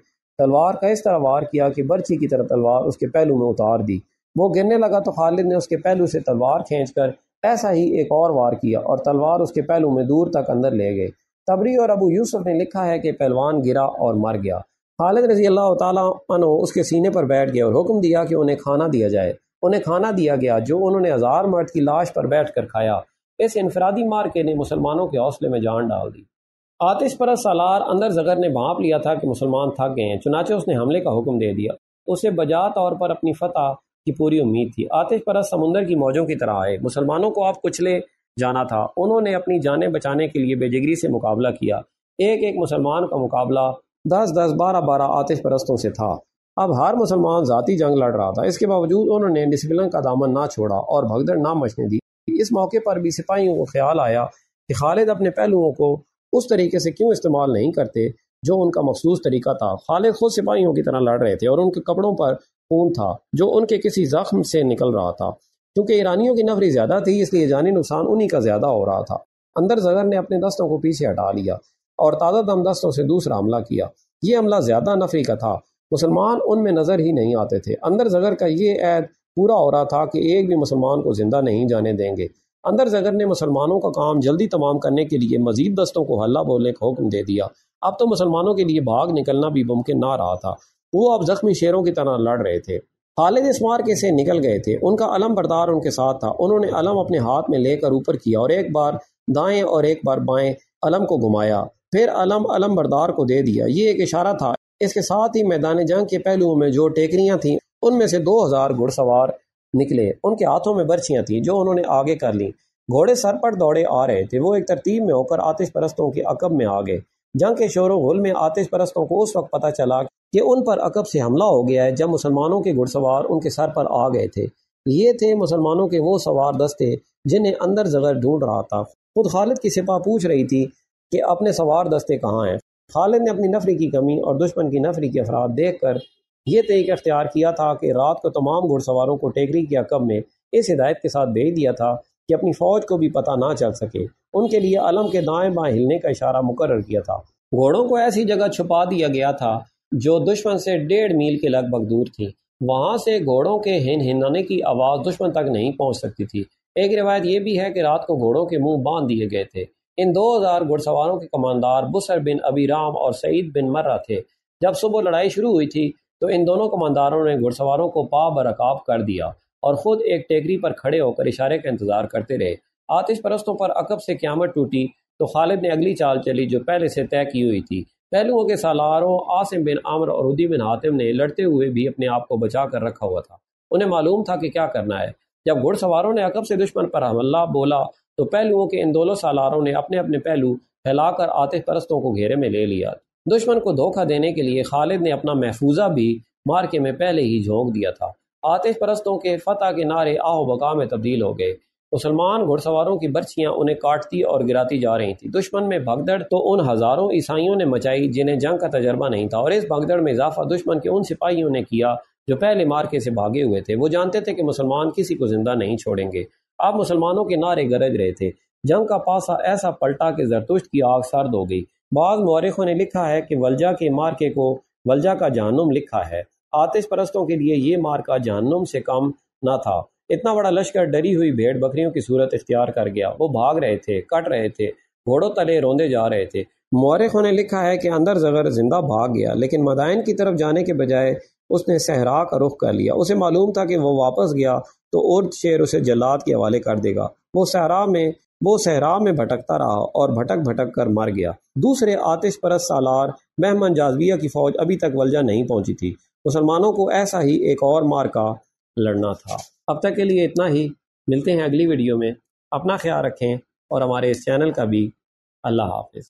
तलवार का इस तरह वार किया कि बर्ची की तरह तलवार उसके पहलू में उतार दी वो गिरने लगा तो खालिद ने उसके पहलू से तलवार खींच कर ऐसा ही एक और वार किया और तलवार उसके पहलू में दूर तक अंदर ले गई तबरी और अबू यूसुफ ने लिखा है कि पहलवान गिरा और मर गया खालिद रजी अल्लाह तनो उसके सीने पर बैठ गया और हुक्म दिया कि उन्हें खाना दिया जाए उन्हें खाना दिया गया जो उन्होंने हज़ार मर्द की लाश पर बैठ कर खाया इस इनफरादी मार्के ने मुसलमानों के हौसले में जान डाल दी आतिश पर सालार अंदर जगर ने भाप लिया था कि मुसलमान थक गए हैं चुनाचे उसने हमले का हुक्म दे दिया उसे बजा तौर पर अपनी फतह की पूरी उम्मीद थी आतिश परस समुंदर की मौजों की तरह आए मुसलमानों को आप कुचले जाना था उन्होंने अपनी जानें बचाने के लिए बेजिगरी से मुकाबला किया एक एक मुसलमान का मुकाबला दस दस बारह बारह आतिश परस्तों से था अब हर मुसलमान ज़ाती जंग लड़ रहा था इसके बावजूद उन्होंने डिसिप्लिन का दामन ना छोड़ा और भगदड़ ना मचने दी इस मौके पर भी सिपाहियों को ख्याल आया कि खालिद अपने पहलुओं को उस तरीके से क्यों इस्तेमाल नहीं करते जो उनका मखसूस तरीका था खाले खुद सिपाहियों की तरह लड़ रहे थे और उनके कपड़ों पर खून था जो उनके किसी जख्म से निकल रहा था क्योंकि ईरानियों की नफरी ज्यादा थी इसलिए जानी नुकसान उन्हीं का ज्यादा हो रहा था अंदर जगर ने अपने दस्तों को पीछे हटा लिया और ताज़ा दम दस्तों से दूसरा हमला किया ये हमला ज्यादा नफरी का था मुसलमान उनमें नजर ही नहीं आते थे अंदर जगर का ये ऐद पूरा हो रहा था कि एक भी मुसलमान को जिंदा नहीं जाने देंगे अंदर जगर ने मुसलमानों का काम जल्दी तमाम करने के लिए मजीद दस्तों को हल्ला बोलने का हुक्म दे दिया अब तो मुसलमानों के लिए भाग निकलना भी मुमकिन ना रहा था वो अब जख्मी शेरों की तरह लड़ रहे थे खालिद इस मार्के से निकल गए थे उनका अलम बरदार उनके साथ था उन्होंने अलम अपने हाथ में लेकर ऊपर किया और एक बार दाएं और एक बार बाएं अलम को घुमाया फिर अलम अलम बरदार को दे दिया ये एक इशारा था इसके साथ ही मैदान जंग के पहलुओं में जो टेकरियां थीं उनमें से दो हजार घुड़सवार निकले उनके हाथों में बर्छियां थीं जो उन्होंने आगे कर ली घोड़े सर पर दौड़े आ रहे थे वो एक तरतीब में होकर आतिश परस्तों के अकब में आ गए जंग के शोर गुल में आतिश परस्तों को उस वक्त पता चला कि उन पर अकब से हमला हो गया है जब मुसलमानों के घुड़सवार उनके सर पर आ गए थे ये थे मुसलमानों के वो सवार दस्ते जिन्हें अंदर जगह ढूंढ रहा था खुद खालिद की सिपा पूछ रही थी कि अपने सवार दस्ते कहाँ हैं खालिद ने अपनी नफरी की कमी और दुश्मन की नफरी के अफराद देख कर यह तरीक तो अख्तियार किया था कि रात को तमाम घुड़सवारों को टेकरी के अकब में इस हिदायत के साथ भेज दिया था कि अपनी फौज को भी पता ना चल सके उनके लिए अलम के दाएं बाएं हिलने का इशारा मुकर किया था घोड़ों को ऐसी जगह छुपा दिया गया था जो दुश्मन से डेढ़ मील के लगभग दूर थी वहां से घोड़ों के हिन हिनाने की आवाज़ दुश्मन तक नहीं पहुंच सकती थी एक रिवायत यह भी है कि रात को घोड़ों के मुंह बांध दिए गए थे इन 2000 घुड़सवारों के कमानदार बुसर बिन अबीराम और सईद बिन मर्रा थे जब सुबह लड़ाई शुरू हुई थी तो इन दोनों कमानदारों ने घुड़सवारों को पा बरकाब कर दिया और खुद एक टेकरी पर खड़े होकर इशारे का इंतजार करते रहे आतिश परस्तों पर अकब से क्यामत टूटी तो खालिद ने अगली चाल चली जो पहले से तय की हुई थी पहलुओं के सालारों आसिम बिन आमर और उदी बिन हातिम ने लड़ते हुए भी अपने आप को बचा कर रखा हुआ था उन्हें मालूम था कि क्या करना है जब घुड़सवारों ने अकब से दुश्मन पर हमला बोला तो पहलुओं के इन दोनों सालारों ने अपने अपने पहलू फैलाकर आतिश परस्तों को घेरे में ले लिया दुश्मन को धोखा देने के लिए खालिद ने अपना महफूजा भी मार्के में पहले ही झोंक दिया था आतिश परस्तों के फतह के नारे आहो बका में तब्दील हो गए मुसलमान घुड़सवारों की बर्छियां उन्हें काटती और गिराती जा रही थी दुश्मन में भगदड़ तो उन हजारों ईसाइयों ने मचाई जिन्हें जंग का तजर्बा नहीं था और इस भगदड़ में इजाफा दुश्मन के उन सिपाहियों ने किया जो पहले मार्के से भागे हुए थे वो जानते थे कि मुसलमान किसी को जिंदा नहीं छोड़ेंगे अब मुसलमानों के नारे गरज रहे थे जंग का पासा ऐसा पलटा कि जरतुश्त की आग सर्द हो गई बाज़ मौरखों ने लिखा है कि वलजा के मार्के को वलजा का जानुम लिखा है आतिश परस्तों के लिए ये मार्का जहनुम से कम ना था इतना बड़ा लश्कर डरी हुई भेड़ बकरियों की सूरत इख्तियार कर गया वो भाग रहे थे कट रहे थे घोड़ों तले रोंदे जा रहे थे मौरखों ने लिखा है कि अंदर जगर जिंदा भाग गया लेकिन मदायन की तरफ जाने के बजाय उसने सहरा का रुख कर लिया उसे मालूम था कि वो वापस गया तो उर्द शेर उसे जलाद के हवाले कर देगा वो सहरा में वो सहरा में भटकता रहा और भटक भटक कर मर गया दूसरे आतिश परस सालार मेहमान जाजविया की फौज अभी तक वलजा नहीं पहुंची थी मुसलमानों को ऐसा ही एक और मार का लड़ना था अब तक के लिए इतना ही मिलते हैं अगली वीडियो में अपना ख्याल रखें और हमारे इस चैनल का भी अल्लाह हाफिज़